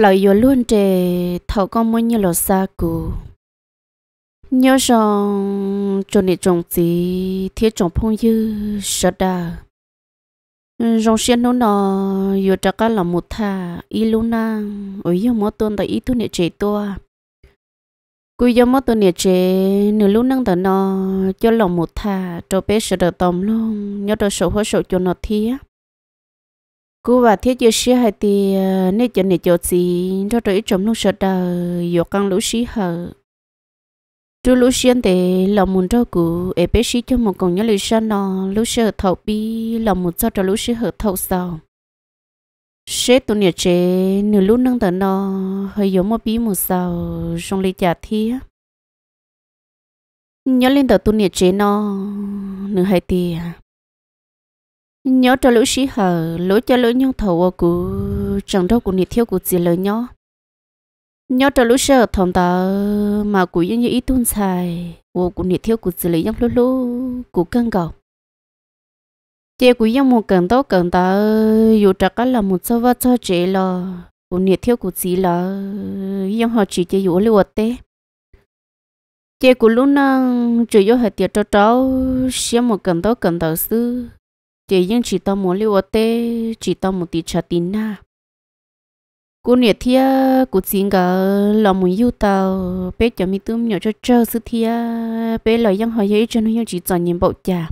lời yo luôn để thầu con muốn như lò xa cụ nhớ rằng cho nên trồng gì thiết trồng phong như sợ đà rong xiên nó nó yo chắc cả là một thà y luôn na ở yo mất tuần tại y tu nè chế to cú yo mất tuần nè chế nửa lúc năng tại nọ cho lòng một thà cho bé sợ đà tôm luôn nhớ đó sợ hoa sợ cho nó thiết cú và thiết chế sĩ hay thì ờ, nè cho nè cho gì cho tôi trồng lúc sợ đời vô căng lũ sĩ hờ chú lũ xuyên thì lòng muốn cho cú em bé sĩ cho một con nhớ lũ sơn nó lũ sợ thấu bi lòng muốn cho cho lũ sĩ hờ thấu sao sẽ tụi nè chế nửa lũ nâng tờ nó hơi giống một bí một sao trong ly trà thi nhớ lên tờ tụi nè chế nó nửa hai tiền nhớ cho lũ sĩ hở lũ cho lũ nhân thầu của chẳng đâu của nhiệt thiếu của chỉ lời nhớ nhớ cho lũ sợ thằng ta mà của như ý tuôn xài của của nhiệt thiêu của chỉ lời nhân lũ lũ của cân cầu chị của nhân một cần đó cần ta dù chắc là một số vật cho chị là của nhiệt thiếu của chỉ là nhân họ chỉ chơi dù lưu té, chị của lũ năng chơi do hệ tiệt cho cháu xem một cần đó cần tờ sư chị nhưng chỉ tao muốn lưu ở tê chỉ tao một tí trả tin na cô nhiệt thia cô xin gỡ lòng muốn yêu tao bé cho mi tôm nhỏ cho trơ sư thia bé lời dân hỏi giấy cho nó nhưng chỉ chọn nhìn bộ trà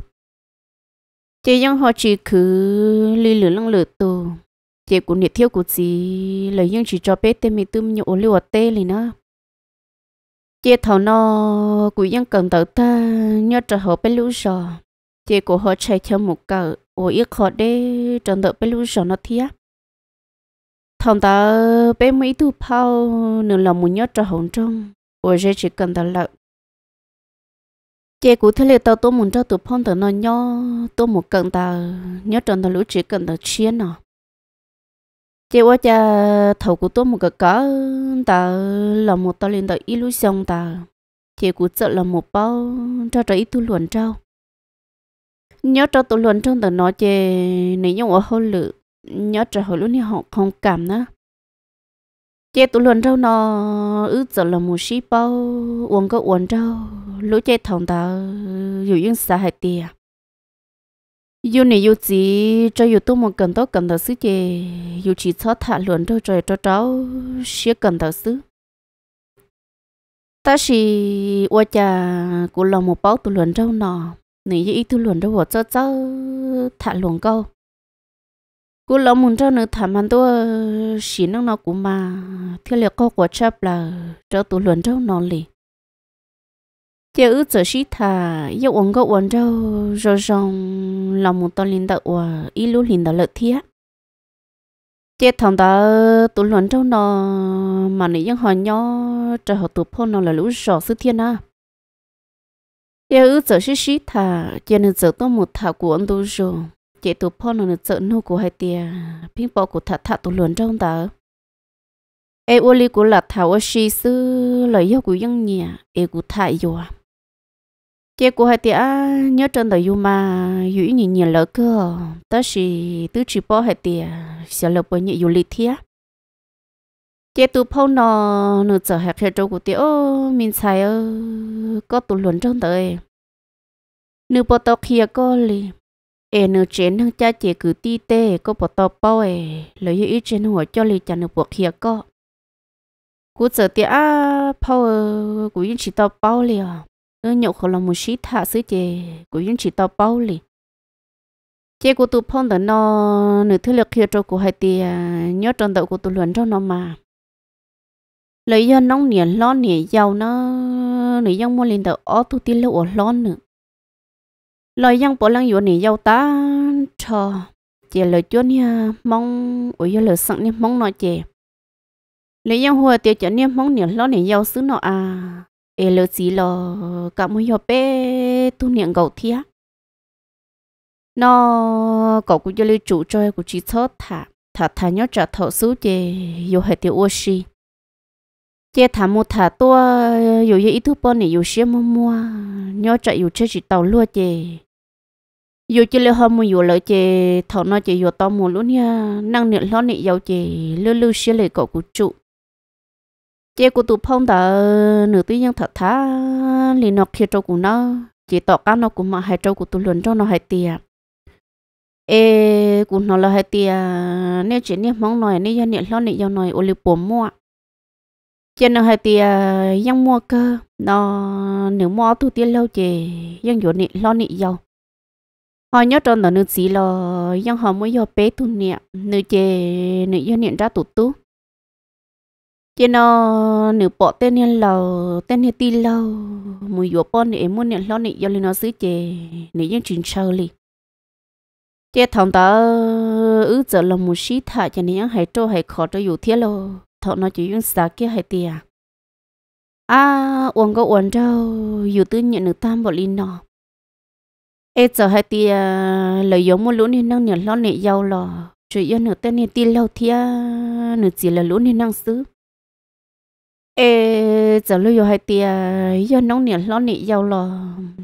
chị dân họ chỉ cứ lì lửa lăng lửa tù chị cô nhiệt thia cô gì lời dân chỉ cho bé tê mi tôm nhỏ lưu ở tê lì nữa chị thầu nó cô dân cần tao ta nhớ trở họ bé lũ giò chị của họ chạy theo một cờ ô ít khó để trong đó bên lưu nó thia thằng ta bên mấy tu phao nửa lòng muốn nhớ cho hồng trong ô dễ chỉ cần ta lợi chế cụ thế là tao tôi muốn cho tụi phong tao nó nhớ tôi một cần ta nhớ trong đó lũ chỉ cần ta chiến nào chế quá cha thầu của tôi một cái cá ta là một tao lên tao xong ta chế cụ sợ là một bao cho trái tu luận trao nhớ cho tụi luận trong tờ nó chê nấy nhung ở hôn lự nhớ cho hồi lúc này họ không cảm nữa chê tụi luận trong nó ước giờ là một ship bao uống có uống đâu lũ chê thằng ta dù yên xa hay tiề dù này dù chỉ cho dù tôi một cần tốt cần thật sự chê dù chỉ cho thả luận đâu rồi cho cháu sẽ cần thật sự ta chỉ qua cha của lòng một báo tụi luận trong nó nãy giờ ít tu luận đâu vợ cho thả luận câu cú lão muốn cho nó thả mà tôi xí năng nó cũng mà theo liệu câu của chấp là cho tu luận cho nó lì chờ ước giờ xí thả giờ uống câu uống cho rồi rong lòng muốn to linh đạo và ít lúc linh đạo lợi thiết chết thằng ta tu luận cho nó mà nãy giờ họ nhỏ trời họ tu phô nó là lũ sọ sư thiên à giờ ư giờ xí xí thà giờ nên giờ tôi một thà của ông tôi rồi chị tụi พ่อ nó giờ nô của hai tia pin bỏ của thà thà tụi luận trong tờ ai ô li của là thà ô xí sư lời yêu của dân nhà ai của thà rồi chị của hai tia nhớ trên đời yêu mà yêu nhìn nhìn lỡ cơ tớ xí tứ chỉ bỏ hai tia sẽ lỡ bỏ nhị yêu li thiệt chế tụ phô nọ nó trở hạt theo trâu của tiêu mình xài ơ ờ, có tụ luận trong tới nữ bộ tàu kia có lì ê nữ chén thằng cha chế cứ ti tê có bộ tàu bao ê lấy ý cho lì cha nữ bộ kia có cú giờ tiêu à phô ơ cú yên chỉ tao bao lì à nó nhậu khổ lòng một xí thả sứ chế cú yên chỉ tao bao lì chế của tụ phong đó nó nữ thứ lực kia chỗ của hai tia nhớ trong đầu của tụ luận cho nó mà lấy do nóng nỉa lo nỉa giàu nó lấy do mua lên tờ ó tu tin lâu ở lo nữa lời dân bỏ lăng yếu nỉ giàu ta chờ chị lời chúa nha mong ủi do lời sẵn nha mong nói chị lấy dân hùa tiêu chở nha mong nỉ lo nỉ giàu xứ nọ à ê lời gì lò cả mỗi giờ bê tu niệm gầu thía nó có cũng cho lưu chủ cho của chị thớt thả thả thả nhớ trả thọ xứ chị dù hệ tiêu oxy chế thả một thả tua ờ, dù như ít thứ bọn này dù xé mua mua nhớ chạy dù chơi chỉ tàu lúa chè dù chơi leo hôm mua dù lợi chè thầu nó chè dù tao mua luôn nha năng niệm lo này giàu chè lư lư xé lấy cậu của trụ chế của tụ phong đã ờ, nửa tuy nhiên thật thả liền nó kia trâu của nó chỉ tỏ cá nó cũng mà hai trâu của tụ luận cho nó hai tiền ê cũng nó là hai tiền nếu chế niệm mong nói nếu do niệm lo này do nói ô liu bồ mua cho nên hơi thì à, dân mua cơ nó nếu mua tu tiên lâu chè dân dụ nị lo nị giàu họ nhớ trong đó nữ sĩ là dân họ mới do bé tu niệm, nữ chè nữ dân niệm ra tụ tu cho nó nữ bỏ tên nên lâu tên nên ti lâu mùi dụ bỏ nị muốn niệm lo nị giàu nên nó xứ chè nữ dân chuyển sâu li chè thằng ta ứ giờ là một sĩ thả cho nên hãy cho hãy khó cho dù thiết lo thọ nó chỉ dùng sạc kia hay tiền à? à uống có uống đâu dù tư nhận được tam bỏ linh nọ ê giờ hai tiền lời giống một lũ nên năng nhận lo nệ giàu lò chỉ yên nửa tên nên tiền lâu thia nửa chỉ là lũ nên năng xứ ê giờ lưu hai tiền yên nông nhận lo nệ giàu lò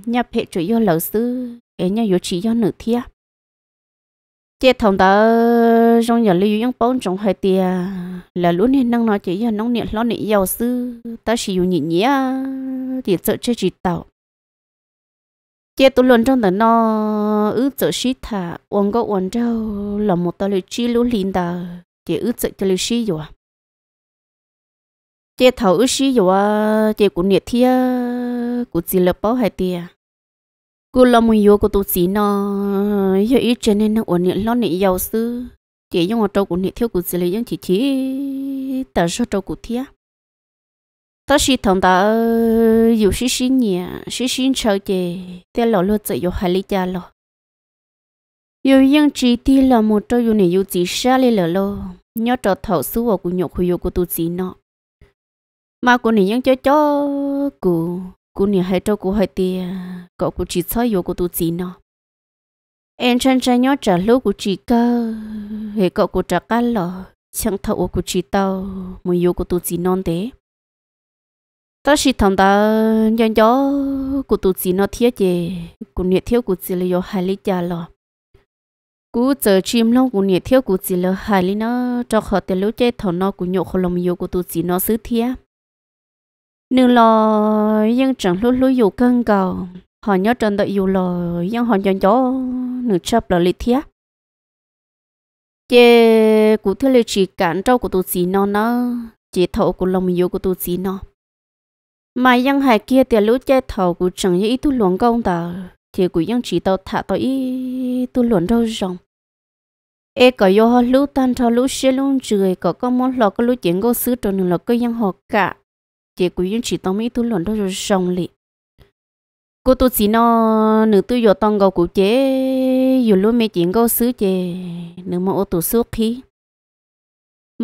nhà hệ chỉ yên lỡ xứ ê nhà yếu chỉ yên nửa thia chết thằng tớ trong nhà lưu những bốn trong hai tia là lúc này năng nói chỉ là nông niệm lo niệm giàu sư ta chỉ dùng nhị nhĩ thì sợ chơi chỉ tàu chế tôi luôn trong tận nó ứ sợ sĩ thả uống có uống đâu là một tàu lưu chi lũ lìn đà chế ứ sợ cho lưu sĩ rồi chế thầu ứ sĩ rồi chế cũng thi thia cũng chỉ là bao hai tia cô lo một yếu của tôi chỉ nó giờ ít cho nên nó uống định lo niệm giàu sư chị dùng ở trâu của nhiệt thiếu của chị lấy dùng chỉ chỉ tờ số trâu của thía tớ chỉ thằng ta dù xí xí nhà xí xí chờ chị té lò lúa chị dù hai lý cha lò dù dùng chỉ tí là một trâu dù này dù chỉ xa lên lò lô nhớ trò thầu xú vào của nhậu của dù của tụi chị nọ mà của này những cho cho của của này hai trâu của hai tia cậu của chỉ soi dù của tụi chị nọ em chân chân nhớ trả lũ của chị cơ hệ cậu của trả cá lò chẳng thấu của chị tao mùi yêu của tụi chị non thế ta chỉ thằng ta nhân gió của tụi chị nó thiết gì của nhiệt thiếu của chị là do hai lý cha lò cú chờ chim long của nhiệt thiếu của chị là hai lý nó cho họ tiền lũ chết thằng nó của nhậu họ lòng yêu của tụi chị nó xứ thiết nương lo nhưng chẳng lũ lũ yêu cân cầu họ nhớ trần đợi dù lò nhưng họ nhớ chó nửa chập là lịch thiết chế cụ thiết là chỉ cản trâu của tụi xí nó nó chế thầu của lòng yêu của tụi xí nó mà dân hải kia thì lũ chế thầu của chẳng như ý tu luận công ta thì cụ dân chỉ tao thả tao ý tu luận đâu rồng ê có yêu họ lũ tan cho lũ xe luôn trời có có món lò có lũ chuyện cô xứ cho nên là cái dân họ cả chỉ cụ dân chỉ tao mấy tu luận đâu rồng lị cô tu sĩ nó nữ tư yo tông gầu cụ chế yo luôn mê chuyện gầu xứ chế nữ mà ô tu suốt khí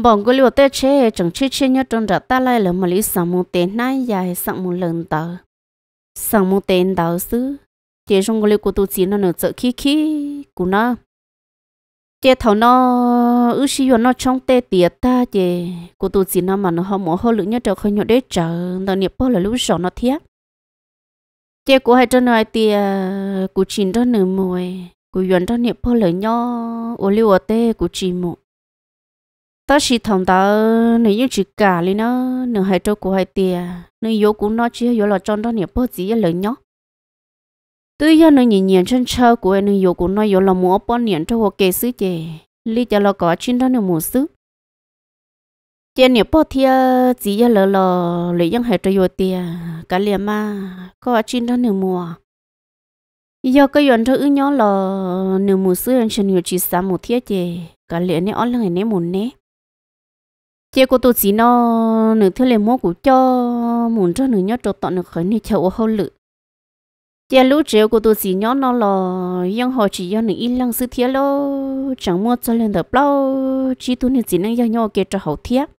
bọn cô liều tê chế chẳng chế chế nhớ trong rạp ta lại là mà lý sẵn một tên nai dài sẵn một lần tờ sẵn một tên tờ xứ chế trong cô liều cô tu sĩ nó nữ sợ khí khí của nó chế thầu nó ư sĩ yo nó trong tê tiệt ta chế cô tu sĩ nó mà nó không muốn hô lửa nhớ trở khơi nhớ để chờ tao nghiệp bao là lúc sọ nó thiết chị cũng hay cho nói thì ờ, cụ chín cho nửa mồi cụ yến cho niệm phô lời nhau ô liu ô tê cụ chỉ mộ ta chỉ thằng ta nếu như chỉ cả lên nó nửa hai chỗ cụ hai tì à, nửa yếu cũng nói chỉ yếu là trong cho niệm phô gì lời nhau tuy nhiên nửa nhìn nhìn chân chơi của nửa yếu cũng nói yếu là mua bao niệm cho hồ kê sứ chè lý cho là có chín đó nửa mua sứ tiền nhiều bao tiền chỉ giờ lỡ lỡ lấy dân hệ cho vô tiền cả liền mà có chín đó nửa mùa giờ cái yon cho ứng nhó lò nửa mùa xưa anh chân nhiều chỉ sáu một thia chè cả liền này ăn là ngày này muốn nè chè của tôi chỉ nó nửa thứ liền mua của cho muốn cho nửa nhó cho tọt nửa khởi nửa chậu hậu lự chè lũ trẻ của tôi chỉ nhó nó lỡ, dân họ chỉ dân nửa ít lăng sư thia lỡ, chẳng mua cho lên được bao, chỉ tôi nửa chỉ năng dân nhau kê cho hậu thiếc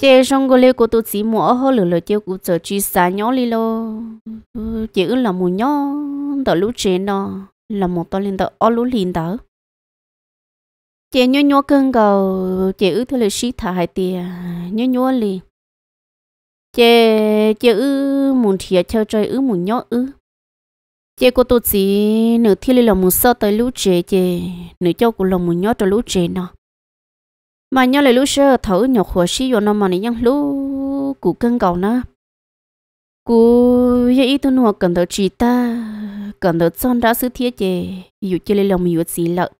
chế xong cô lấy của tôi chỉ mua hô lửa lửa chiêu của chờ chị xả nhỏ đi lo chị là một nhỏ tờ lú chế nó là một tờ lên tờ ở lú liền tờ chế nhó nhó cơn cầu chị ư thôi là xí thả hai tiền nhó nhó liền chế chị ư muốn ở chơi chơi ư muốn nhó ư chế của tôi chỉ nửa thiên là một sợ tới lú chế chế nửa cho của là một nhỏ cho lú chế nó mà nhau lại lúc xưa thấu nhọc hồ xí vô nó mà này nhăng lú cụ cân cầu nó cụ giờ ít tuần hoặc cần tới chỉ ta cần tới son đã sứ thiết chè dù chưa lấy lòng mình gì lợ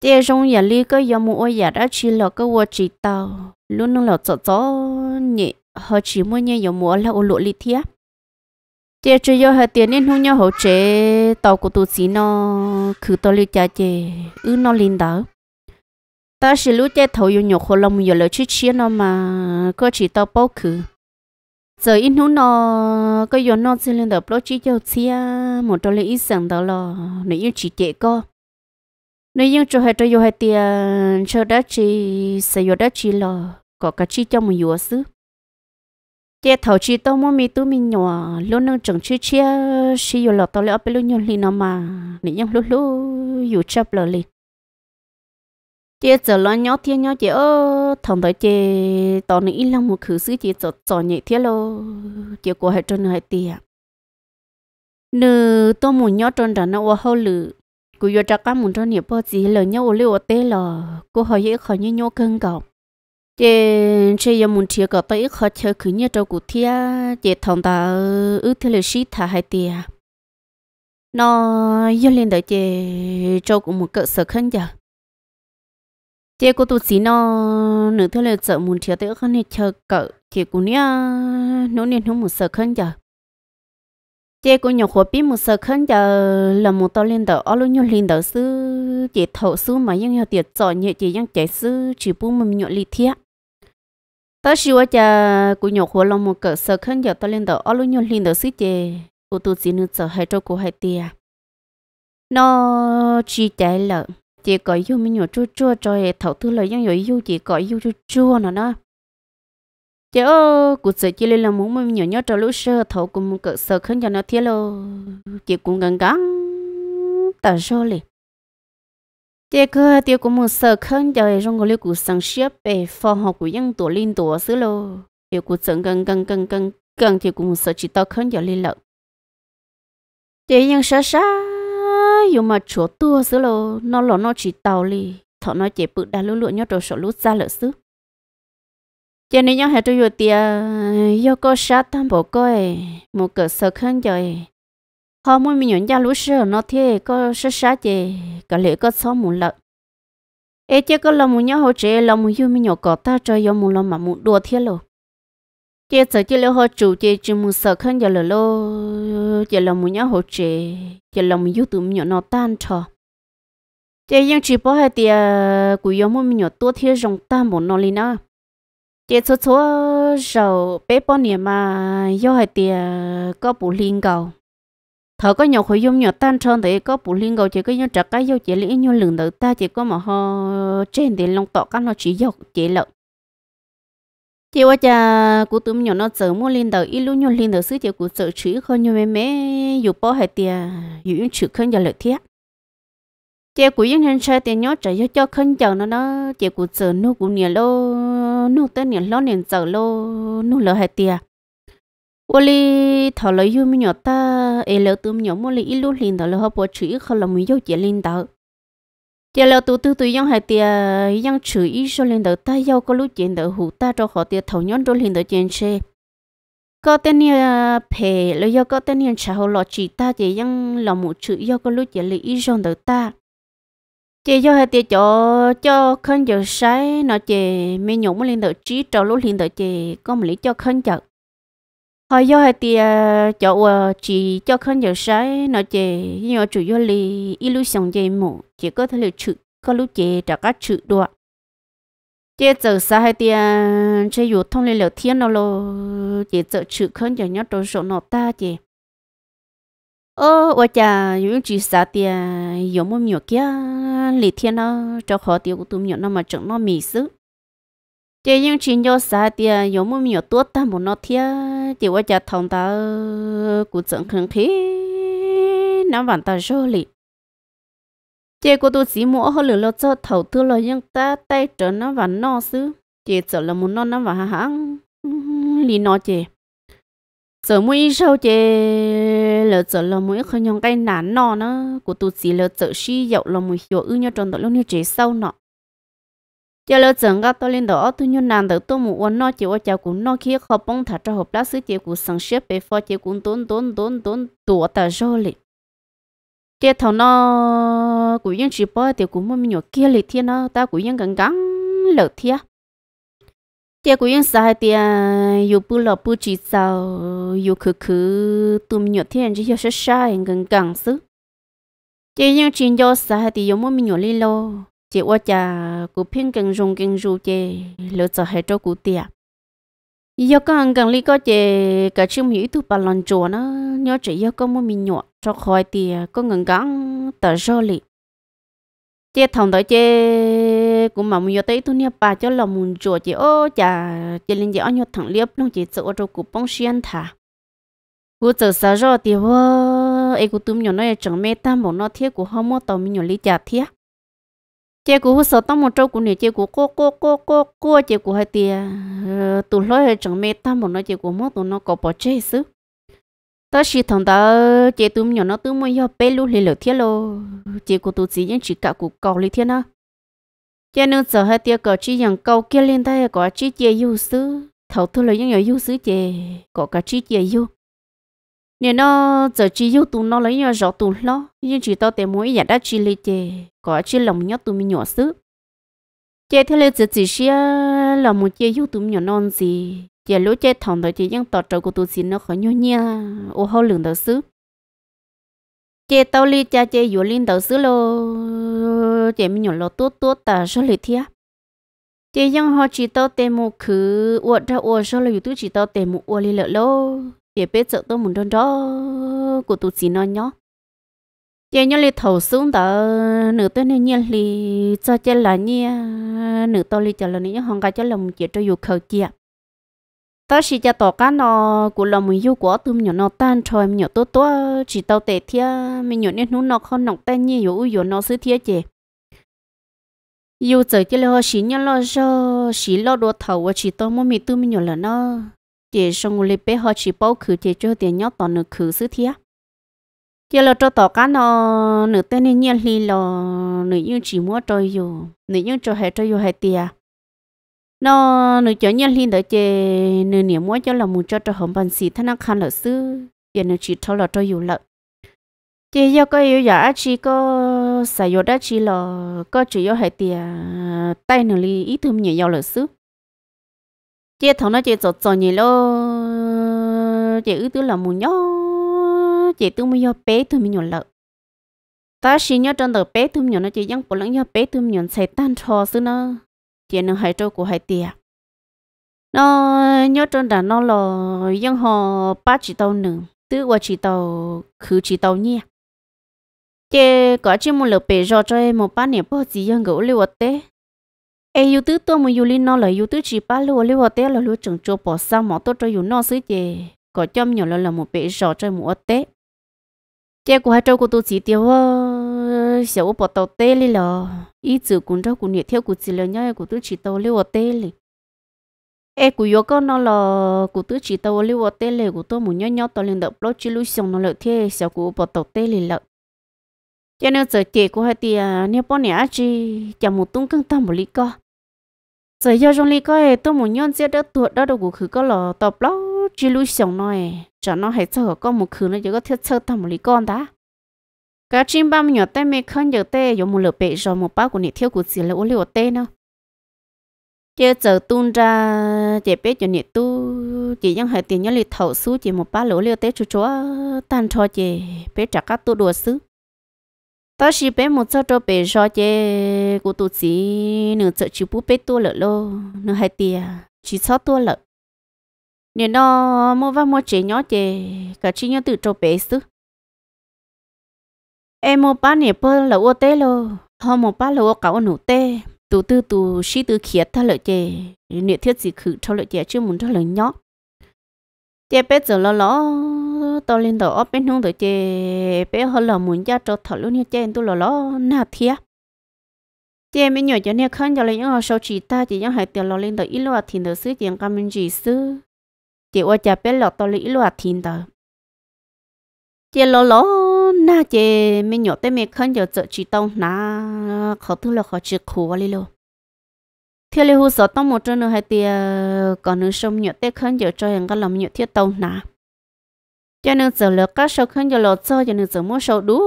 chè trong nhà li có giờ mua nhà đã chỉ lợ có vua chỉ tao luôn nó lợ chợ chó nhẹ họ chỉ mua nhà giờ mua là ô lộ li thiết chè chỉ giờ hai tiền nên không nhau hỗ trợ tao cũng tu sĩ nó cứ tao li cha chè ư nó linh đảo ta chỉ lúc tết thầu yêu nhục hồ lòng yêu lỡ chi chi nó mà có chỉ tao bao khứ giờ in hú nó có yêu nó xin lên đập lỗ chỉ cho chia một đôi lấy sẵn đó là nếu yêu chỉ chạy co nếu yêu cho hai cho yêu hai tiền cho đã chỉ sẽ yêu đã chỉ là có cả chi cho mình yêu xứ tết thầu chỉ tao mua mi tu mi nhỏ lúc nâng chẳng chi chia chỉ yêu lọ tao lấy ở bên luôn nhau li nó mà nếu yêu lúc lúc yêu chấp lỡ liền chị giờ lo nhó thiên nhó chị ơ thằng đó chị tao nữ lòng một khử sư chị giờ cho nhị thiên lô chị của hai trơn hai tia nữ tôi muốn nhó trơn đó nó ô hô lử cô vô trắc cá muốn trơn nhị bao gì lời nhó ô liu tê lò cô hỏi dễ khỏi như nhó cưng cậu chị chị giờ muốn chia cậu tới ít khó chơi cứ nhớ trâu cụ thia chị thằng ta ư thiên lê sĩ thả hai tia nó yêu lên đợi chị trâu cũng một cỡ sợ khăn giờ chị cô tu sĩ nó nữ thứ là sợ muốn thiếu tới không nên chờ cỡ chị cô nia nó nên không muốn sợ khăn giờ chị cô nhỏ khó biết một sợ khăn giờ là một to lên đầu ở luôn nhau lên đầu sư chị thầu sư mà nhưng nhau tiệt giỏi nhẹ chị nhưng chạy sư chỉ buông mình nhọ lì thiệt ta xíu cha cô nhỏ khó là một cỡ sợ khăn giờ to lên đầu ở luôn nhau lên đầu sư chị cô tu sĩ nữ sợ hai trâu cô hai tia nó chỉ chạy lợn chỉ có yêu mình nhiều chua chua cho thầu tư lời dân rồi yêu chỉ có yêu chua chua nữa đó chứ ô cụ sợ chỉ là muốn mình nhiều nhớ cho lũ sơ thầu cùng cỡ sợ khấn cho nó thiết lô chỉ cũng gần gắng tờ số liền chỉ có tiêu cũng muốn sợ khấn cho trong cái lũ cụ sáng xếp bề phò học của dân tổ linh tổ xứ lô tiêu cụ sợ gần gần gần gần gần thì cũng sợ chỉ tao khấn cho linh lợn chỉ nhưng sợ sao dù mà chúa tua xứ lô nó lò nó chỉ tàu li thọ nó chỉ bự đã lúa lụa nhau đồ sổ lút ra lỡ xứ cho nên nhau hệ trôi vừa tiề do có sát tam bộ coi một cỡ sợ khăn rồi họ muốn mình nhận ra lúa sơ nó thế có sát sát gì cả lễ có sáu một lợn ê chứ có lòng mù nhau hỗ trợ lòng mù yêu mình nhỏ cỏ ta cho yêu mù lòng mà mù đùa thế rồi chế sợ chế lâu họ chủ chế chỉ muốn sợ khăn giờ là lo giờ là muốn nhớ họ chế giờ là muốn youtube nhỏ nó tan cho chế nhưng chỉ bỏ hai tiền của yếu muốn nhỏ tua thiên rồng tan một nó lên nữa chế số số giàu bé bao nhiêu mà do hai tiền có bù liên cầu thở có nhỏ khối dung nhỏ tan trơn thì có bù liên cầu chỉ có những trả cái dâu chỉ lấy nhau lượng đỡ ta chỉ có mà họ trên thì long tọt cái nó chỉ dọc chỉ lợn thì qua cha cụ tụm nhỏ nó chờ mua lên đầu ít lúc nhỏ lên đầu sứ thì cụ chờ chữ không như mẹ mẹ dù bao hết tiền à, dù những chữ không giờ lợi thiết chị cụ những nhân sai tiền nhỏ trả cho cho không giờ nó nó chị cụ chờ nô cụ nhiều lô nô tới nhiều lô nhiều chờ lô nô lỡ hết tiền ô li thọ lợi yêu mình nhỏ ta ai lỡ tụm nhỏ mua lên ít lúc lên đầu lỡ họ bỏ chữ không là mình yêu chị lên đầu giờ là tụi tụi tụi dân hai tia dân chữ ý số lên đầu ta yêu có lúc chuyện đầu hủ ta cho họ tia thầu nhón đôi lên đầu chuyện xe có tên nhà phe rồi yêu có tên nhà chả hồ lọ chỉ ta chỉ dân là một chữ yêu có lúc chuyện lý ý số đầu ta chỉ do hai tia cho cho khăn giờ sái nó chỉ mấy nhũng lên đầu trí trâu lúc lên đầu chỉ có một lý cho khăn chợ hồi giờ thì chỗ ờ, chỉ cho khán giả sai nó chỉ nhờ chủ yếu là illusion chơi mù chỉ có thể là chữ có lúc chơi đã các chữ đó chế giờ sai thì chơi yếu thông lên 聊天 nó lo chế giờ chữ khán giả nhớ đồ số nó ta chế ờ và chả những chỉ sa thì có một nhiều kia lì thiên nó cho họ tiêu của tụi mình nó mà chẳng nó mì sức chị nhưng chỉ nhớ xa thì nhớ mua nhiều tốt ta một nó thia chị qua chợ thòng ta cũng chẳng khăng khí nắm bàn ta rồi lì chị cô tôi chỉ mua họ lừa lo cho thầu tư lo nhưng ta tay trở nó và no xứ chị sợ là muốn nó nắm và hãng li no chị sợ mũi sâu chị lỡ sợ là mũi không nhong cái nản nó nó của tôi chỉ lỡ sợ xí dậu là mũi hiểu ư nhau tròn tội luôn như chị sau nọ giờ lâu chẳng ga tôi lên đó tôi nhún nàng được tôi muốn uốn nó chịu chào cũng nó kia khó bông thả cho hộp lá sứ chịu cũng sáng xếp bề phò chịu cũng tốn tốn tốn tốn tủa ta rồi lì cái thầu nó cũng yên chỉ bỏ thì cũng mua nhỏ kia lì thiên nó ta cũng yên gắng gắng lỡ thiên chị cũng yên sai thì yêu à, bu lọ bu chỉ sao yêu khứ khứ tụm nhỏ thiên chỉ yêu sẽ sai gắng gắng xứ chị yên chỉ cho sai thì yêu mua nhỏ lì lô chị qua cha cụ phiên cần dùng cần dù chị lỡ chọn hệ cho cụ tiệt giờ có hàng cần ly có chị cả chim hiểu thu bà lần chùa nó nhớ chị giờ có mua mình nhọ cho khỏi tiệt có ngừng gắng tờ rô lì chị thằng tới chị cũng mà muốn tới tu nia bà cho lòng muốn chùa chị ô cha chị lên chị ăn nhọ thằng liếp luôn chị chỗ cho cụ bông xiên thả cụ chỗ sao rô tiệt vô ai cụ tụm nhỏ nó chẳng mê tam bọn nó thiết cụ không mua tàu mình nhọ ly chả thiết chế cú sợ tâm một trâu cú nè chế cú cô cô cô cô cô chế cú hai tia tụ lối hơi chẳng mê tao một nó chế cú mất tụ nó có bỏ chế xứ tao chỉ thằng ta chế tụm nhỏ nó tụm mới học bê lúc lì lợt thiết lô chế cú tụ chỉ những chỉ cả cú cầu lì thiết nó chế nương sợ hai tia có chỉ nhận cầu kia lên tay có chỉ chế yêu xứ thầu thua lời những nhỏ yêu xứ chế có cả chỉ chế yêu nè nó giờ chỉ yêu tụi nó lấy nhau rõ tụi nó nhưng chỉ tao để mỗi nhà đã chỉ lấy chè có chỉ lòng nhớ tụi mình nhỏ xứ chè thế là giờ chỉ xia là một chè yêu tụi mình nhỏ non gì chè lúa chè thòng đó chỉ những tọt trâu của tụi xin nó khỏi nhau nha ô hao lường đó xứ chè tao li cha chè yêu linh đó xứ lo chè mình nhỏ lo tốt tốt ta số lấy thiệt chị dân họ chỉ tao tìm một khứ uất ra uất sau là YouTube chỉ tao tìm một uất lì lợ lô để bé sợ tôi muốn đón đó của tụi chị nó nhó chị nhớ li thầu xuống đó nửa tới nên nhiên li cho chị là nhi nửa tôi li cho là nhi hong cái cho lòng chị cho dù khờ chị tao chỉ cho tỏ cá nó của lòng mình yêu của tụi nhỏ nó tan trời nhỏ tốt tốt chỉ tao tệ thia mình nhỏ nên nó không nọc tan nhi yêu yêu nó xứ thia chị yêu giờ cho lo xí nhau lo cho xí lo đồ thầu và chỉ tao muốn mình tụi mình nhỏ là nó chị xong ngồi bé họ chỉ bảo khử chị cho tiền nhóc tao nửa khử sứ thia giờ là cho tao cá nó nửa tên này nhiên li là nửa như chỉ mua cho dù nửa như cho hệ cho dù hệ tiền nó nửa cho nhiên li đợi chơi nửa niệm mua cho là muốn cho cho hồng bàn xì thằng nó khăn là sứ giờ nửa chỉ thâu là cho dù lợn chị giờ cái yêu giả chỉ có sài yêu đã chỉ là có chỉ yêu hệ tiền tay nửa li ít thương nhiều yêu là sứ chị thằng nó chị chọt chọt nhỉ lo chị ư tư là mù nhó chị tư mới do bé tư mới nhỏ lợ ta xí nhớ trong tờ bé tư nhỏ nó chị dăng bộ lẫn do bé tư nhỏ sẽ tan trò xứ nó chị nó hải trâu của hải tiề nó nhớ trong đàn nó là dân họ ba chỉ tàu nừng tư qua chỉ tàu khứ chỉ tàu nhia chị có chỉ một lợp bể rò cho em một ba niệm bao gì dân gấu lưu tế ai yêu tứ tôi mà yêu linh nó là yêu tứ chỉ ba lúa lúa té là lúa trồng chỗ bỏ sang mỏ tôi cho yêu nó xứ gì có chăm nhiều là là một bể cho một mùa té cha của hai trâu của tôi chỉ tiêu ơ sợ bỏ tàu té đi lò ý chữ cũng đâu cũng nhiệt theo của chỉ là nhau của tôi chỉ tàu lúa té đi ai của yêu con nó là của tôi chỉ tàu lúa té lì của tôi muốn nhau nhau tàu liền đập lót chỉ lúa xong nó lợi thế sợ của bỏ tàu té đi lợn cho nên giờ chị của hai tia nếu bỏ nhà chị chẳng một tung căng tâm một lý co giờ do trong ly coi tôi muốn nhon giết đỡ tuột đó đâu cũng khử có lò tập ló chỉ lui sống nói cho nó hãy sợ con một khử nó chỉ có thiết sơ tầm một lý con đã cả chim ba nhỏ tay mẹ khăn giờ tê giống một lửa bệ rồi một bao của nị thiếu của gì là uống liều tê nữa chơi giờ tuôn ra chế bé cho nị tu chỉ những hai tiền nhớ lì thầu xú chỉ một bao lỗ liều tê chú chúa tan cho chế bé trả các tu đùa xứ ta chỉ bé một chỗ đâu bé cho chứ cô tụt gì nửa chợ chỉ bút bé tua lợ lô nửa hai tia chỉ cho tua lợ nên nó mua vào mua chế nhỏ chứ cả chỉ nhau tự cho bé xứ em mua ba nè bơ lợ ô tê lô họ mua ba lợ ô cả ô nụ tê tụ tư tụ xí tư khiết tha lợ chứ nửa thiết gì khử cho lợ chứ chứ muốn cho lợ nhỏ chứ bé giờ lo lo to lên đó ốp bên hông đó chè bé họ lò muốn ra cho thở luôn như chè tôi lò lò na thia chè mấy nhỏ cho nè khăn cho lấy những họ sau chỉ ta chỉ những hải tiền lò lên đó ít loa thìn đó xứ tiền cam mình chỉ xứ chè qua chả bé lọt to lấy ít loa thìn đó chè lò lò na chè mấy nhỏ tới mấy khăn cho chợ chỉ tông na khó thứ là khó chịu khổ lên luôn thế là hồ sơ tông một chỗ nữa hải tiền còn nữa sông nhựa tới khăn giờ cho hàng cái lòng nhựa thiết tông nà cho nên giờ lỡ các sâu khăn giờ lỡ cho cho nên giờ muốn sâu đủ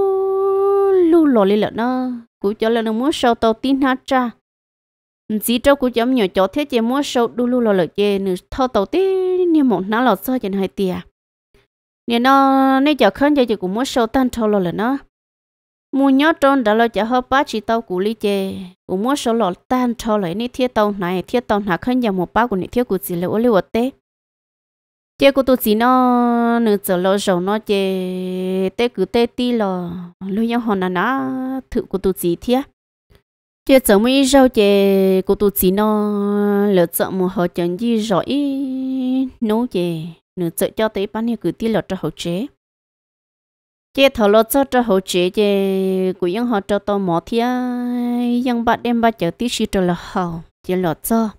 lu lò li lợn nó cũng cho là nó mua sâu tàu tin hát cha chỉ cho cũng giống nhiều chỗ thế chỉ muốn sâu đủ lu lò lợn chê nữa thâu tàu tin như một nã lọ cho cho hai tia nên nó nên giờ khăn giờ chỉ cũng mua sâu tan thâu lò lợn nó mua nhớ tròn đã lo chả hấp bát chỉ tàu cũ li chê cũng mua sâu lọ tan thâu lại nên thiết tàu này thiết tàu hạ khăn giờ một bát của nên thiết của chỉ là ô liu tê chế cô tôi chỉ nó nửa giờ lo rồi nó chế tê cứ tê ti lo lo nhau hòn là nó thử của tôi chỉ thiệt chế giờ mới rồi chế cô tôi chỉ nó lỡ giờ mà họ chẳng gì rồi nấu chế nửa giờ cho tới bán này cứ ti lo cho họ chế chế thở lo cho cho họ chế chế cũng những họ cho to mỏ thiệt những bạn đem ba chở tí xí cho là họ chế lo cho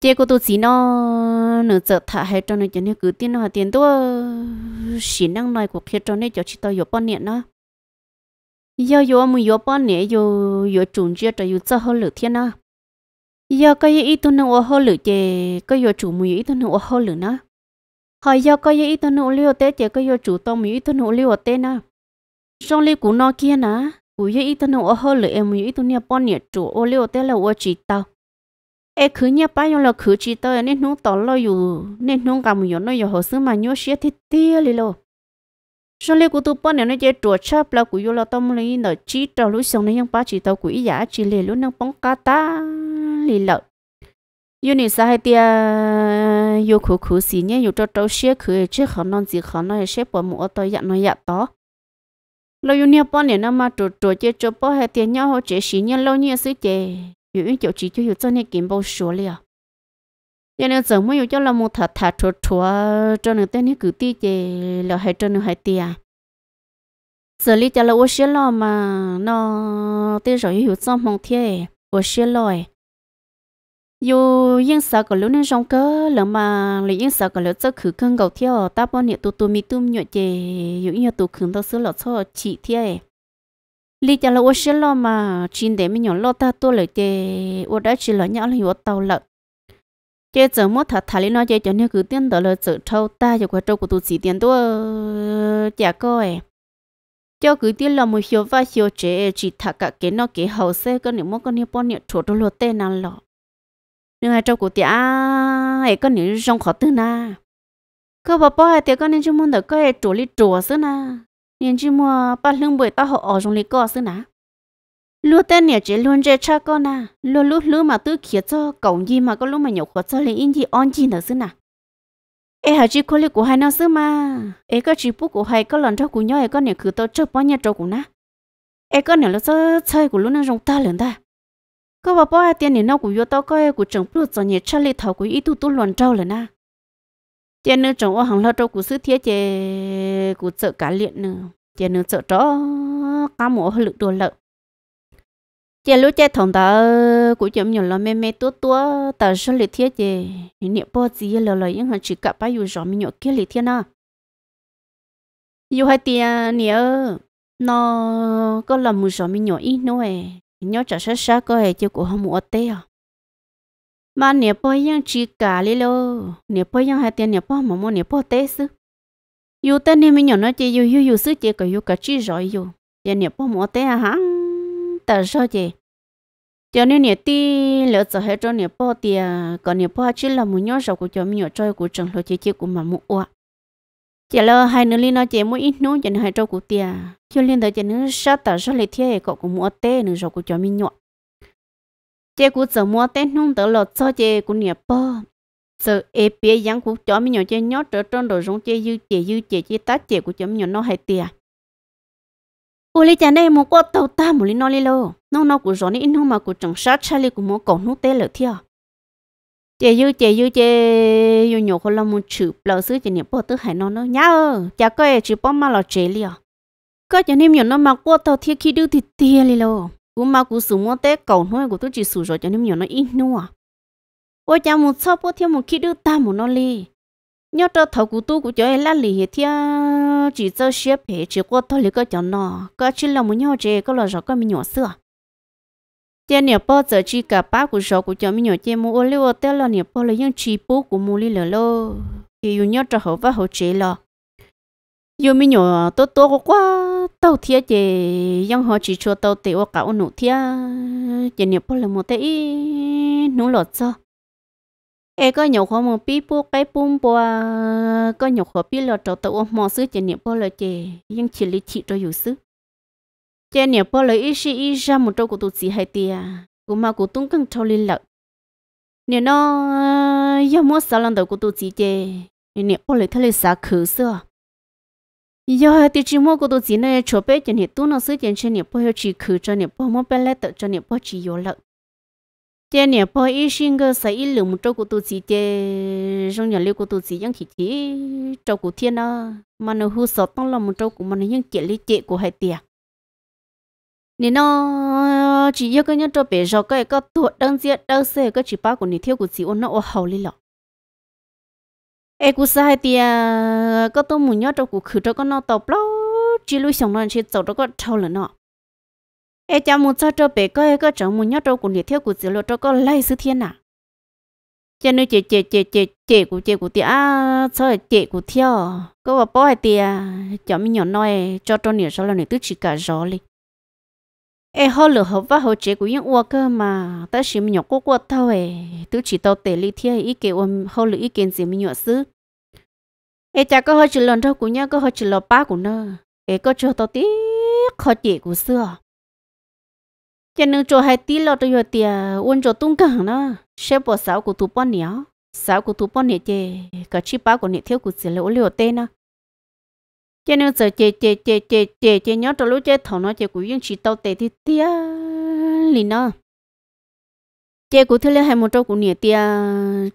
chế cô tôi chỉ nó nửa giờ thả hay cho nên cho nên cứ tin nó tiền tua xí năng nói của kia cho nên cho chị tôi yếu bao nhiêu nó giờ yếu mình yếu bao nhiêu yếu yếu trùng chia cho yếu cho hơn lửa thiên nó giờ cái yếu tôi nào, hơn lửa chè cái yếu chủ mình yếu tôi nó hơn lửa nó hỏi giờ cái yếu tôi nó liều té chè cái yếu chủ tôi mình yếu tôi nó liều té nó trong lý của nó kia nó cũng yếu tôi nó hơn lửa em mình yếu tôi nó bao nhiêu chủ ô liều là ô chỉ tao ai cứ nhà ba yon là cứ chỉ tới nên nung tỏ lo dù nên nung cầm yon nó yon hồ sơ mà nhớ xé thì tia li lo sau này cụ tụ bọn này nó chơi trò chắp là cô yon là tâm lý nó chỉ trò lối sống này yang ba chỉ tao quỹ giả chỉ lì luôn năng bóng cá ta li lợ yon này sao hay tia yon cứ cứ xí nhé yon trò trâu xé cứ chứ khó non gì khó non xé bỏ mũ tao yat nó yat đó lo yon nhà bọn này nó mà trò trò chơi trò bỏ hay tiền nhau họ chơi xí nhau lâu nhau xí chơi 有人就直接有做那根本说了。原来怎么有叫了木头塔戳戳，这能等你狗地的，了还这能还地啊？这里叫了我写了嘛，那对手也有这么天，我写了哎。有因啥个流能上个了嘛？你因啥个了这去跟狗跳，大半年都都没都没有的，有因都看到死了错气天。lý cho là ô xí lo mà chín để mình nhỏ lo ta tôi lại chơi ô đã chỉ là nhỏ là ô tàu lợn chơi giờ mất thà thà lý nó chơi cho nên cứ tiền đó là giờ thâu ta e. cho qua trâu của tôi chỉ tiền tôi chả coi cho cứ tiền là một hiệu và hiệu chế chỉ thà cả cái nó cái hậu xe cái nếu mà cái nếu bọn nhện chuột đôi là tên nào lọ nhưng mà trâu của tia ấy cái nếu rong khó tư na cơ bà bảo hai tia cái nên chúng muốn được cái chỗ lý chỗ xứ na nên chỉ mua ba lưng bưởi tao họ ở trong lịch có xứ nà lúa tên nhà chỉ luôn chơi cha con nà lúa lúc lúa mà tư kia cho cổng gì mà có lúc mà nhậu khó cho lên in gì on gì nữa xứ nà ê hà chỉ có lịch của hai nó xứ mà ê có chỉ bút của hai có lần cho cùng nhau ê có nhà cứ tao chơi bao nhiêu trâu cùng nà ê có nhà lúc cho chơi của lúc nó rong ta lần ta có bà bao tiền nhà nó của vô tao coi của chồng bút cho nhà cha lịch thảo của ít tu tu lần trâu lần nà chị nữ chồng ô hàng lo trâu cụ sư thiết chị cụ chợ cá liền nữa chị nữ chợ chó cá mổ hơi lực đồ lợn chị lúc chị thằng ta cụ chấm nhiều lo mê mê tua tua ta số lịch thiết chị niệm bao gì lo lo những hàng chỉ cả bao nhiêu rõ mình nhọ kia lịch thiết na yêu hai tiền nhớ nó có là một rõ mình nhọ ít nữa nhớ trả sát sát có hệ chưa cụ không mua tê à mà nè bố yang chỉ cả lý lô nè bố yang hai tiền nè bố mà mua nè bố té sư yêu tên nè mình nhỏ nó chơi yêu yêu yêu sư chơi cả yêu cả chỉ rồi yêu giờ nè bố mua té à hả tại sao vậy cho nên nè ti lỡ giờ hết cho nè bố tiền còn nè bố chỉ là muốn nhỏ rồi của cho mình nhỏ chơi của chồng lo chơi chơi của mà mua oa chỉ là hai nữ liên nó chơi mua ít nú cho nên hai trâu của tiền cho liên tới cho nên sát tại sao lại thế cậu cũng mua té nữa rồi của cho mình nhỏ chế cú giờ mua tên nông tớ lọt cho chế cú nhẹ bơ giờ ế bia yang cú cho mình nhỏ chế nhỏ trở trong đồ rong chế dư chế dư chế chế tát chế cú cho mình nhỏ nó hay tiền. u lì chả này mua quạt tàu ta mua lì nó lì lô nông nó cú rõ ní nông mà cú chẳng sát xa lì cú mua còn nút tê lợ thiệt chế dư chế dư chế dư nhỏ con làm một chữ lợ xứ chế nhẹ bơ tớ hai nó nó nhá ơ chả có ai chữ bơ mà lọ chế lì à có chả nên nhỏ nó mà quạt đầu thiệt khi đưa thì tiệt lì lô cú mà cú súng té cầu nuôi của tôi chỉ sủ rồi cho nên nhiều nó ít nua à. ôi cha một sau bố thêm một khi đưa ta một nó li nhớ cho thầu cú tu của cho em lát lì hết thia chỉ cho xếp hệ chỉ có thôi cái cho nó có chỉ là một nhau chè có là rõ có mình nhỏ xưa à. nhiều bao giờ cả ba của rõ của cho mình nhỏ chè mua ô liu té là nhiều bao là những chỉ bố của mua li lô thì yêu nhớ cho hậu và hậu chế là yo mi nhỏ to to quá quá tao thia chị yang họ chỉ cho tao tiểu cả ôn nụ thiệt. chị nhiều bao là một tệ nụ lọt cho e Ai có nhiều khó một pi bu cái bún bò có nhiều khó pi lọt cho tao mò sứ chị nhiều bao là chứ? yang chỉ lấy chị cho dù sứ chị nhiều bao là ít gì ít ra một trâu của tụi chị hay tia của mà của tung căng trâu lên lợt nhiều nó yang mua sao lần đầu của tụi chị chứ? nhiều bao là thay lấy xả khử xưa giờ thì chỉ mua cái đồ gì này cho bé cho thì tôi nó sử dụng chân thì bao chỉ khử chân thì bao mua bé lại tự chân thì bao chỉ yếu lợn chân thì bao ít sinh cơ sẽ ít lượng một chỗ cái đồ gì chứ trong nhà liệu cái đồ gì những chỉ chỉ chỗ của thiên đó mà nó hư sợ tăng lòng một chỗ của mình những chỉ lý chỉ của hai tiền nên nó chỉ yêu cái những chỗ bé cho cái cái tuổi đang diện đang xe cái chỉ ba của người thiếu của chị ôn nó ô hầu lý lợn ai cũng sai thì có tôi muốn nhớ trong cuộc khử cho con nó tập lo chỉ lúc xong nó ai cha muốn cho cho bé cái cái cháu muốn nhớ trong cuộc liệt theo cuộc chỉ lo cho con lai sư thiên à. cho nên chị chị chị chị chị của chị của thì à cho chị của theo có bà bó thì cháu mình nhỏ nói cho cho nhiều sau là nhiều tức chỉ cả gió đi ê họ lừa họ vác họ chế của những uo cơ mà ta chỉ mình nhọc quốc quốc ấy tôi chỉ tao tệ lý thiên ý kiến họ lừa ý kiến gì mình nhọc xứ ê cha có họ chỉ lần đâu của nhau có họ chỉ lọ ba của nó ê có cho tao tiếc họ chị của xưa cho nên cho hai tí lọ tôi vừa tiề uốn cho tung cẳng nó sẽ bộ sáu của tụ bọn nhỏ sáu của tụ bọn nhẹ chê có chi ba của nhẹ thiếu của chỉ lỗ liều tên nó cho nên giờ chè chè chè chè chè chè nhớ trong lúc chè thằng nó chè cũng vẫn chỉ tao tệ thì tia liền nó chè cũng thấy là hai một trâu cũng nhiều tia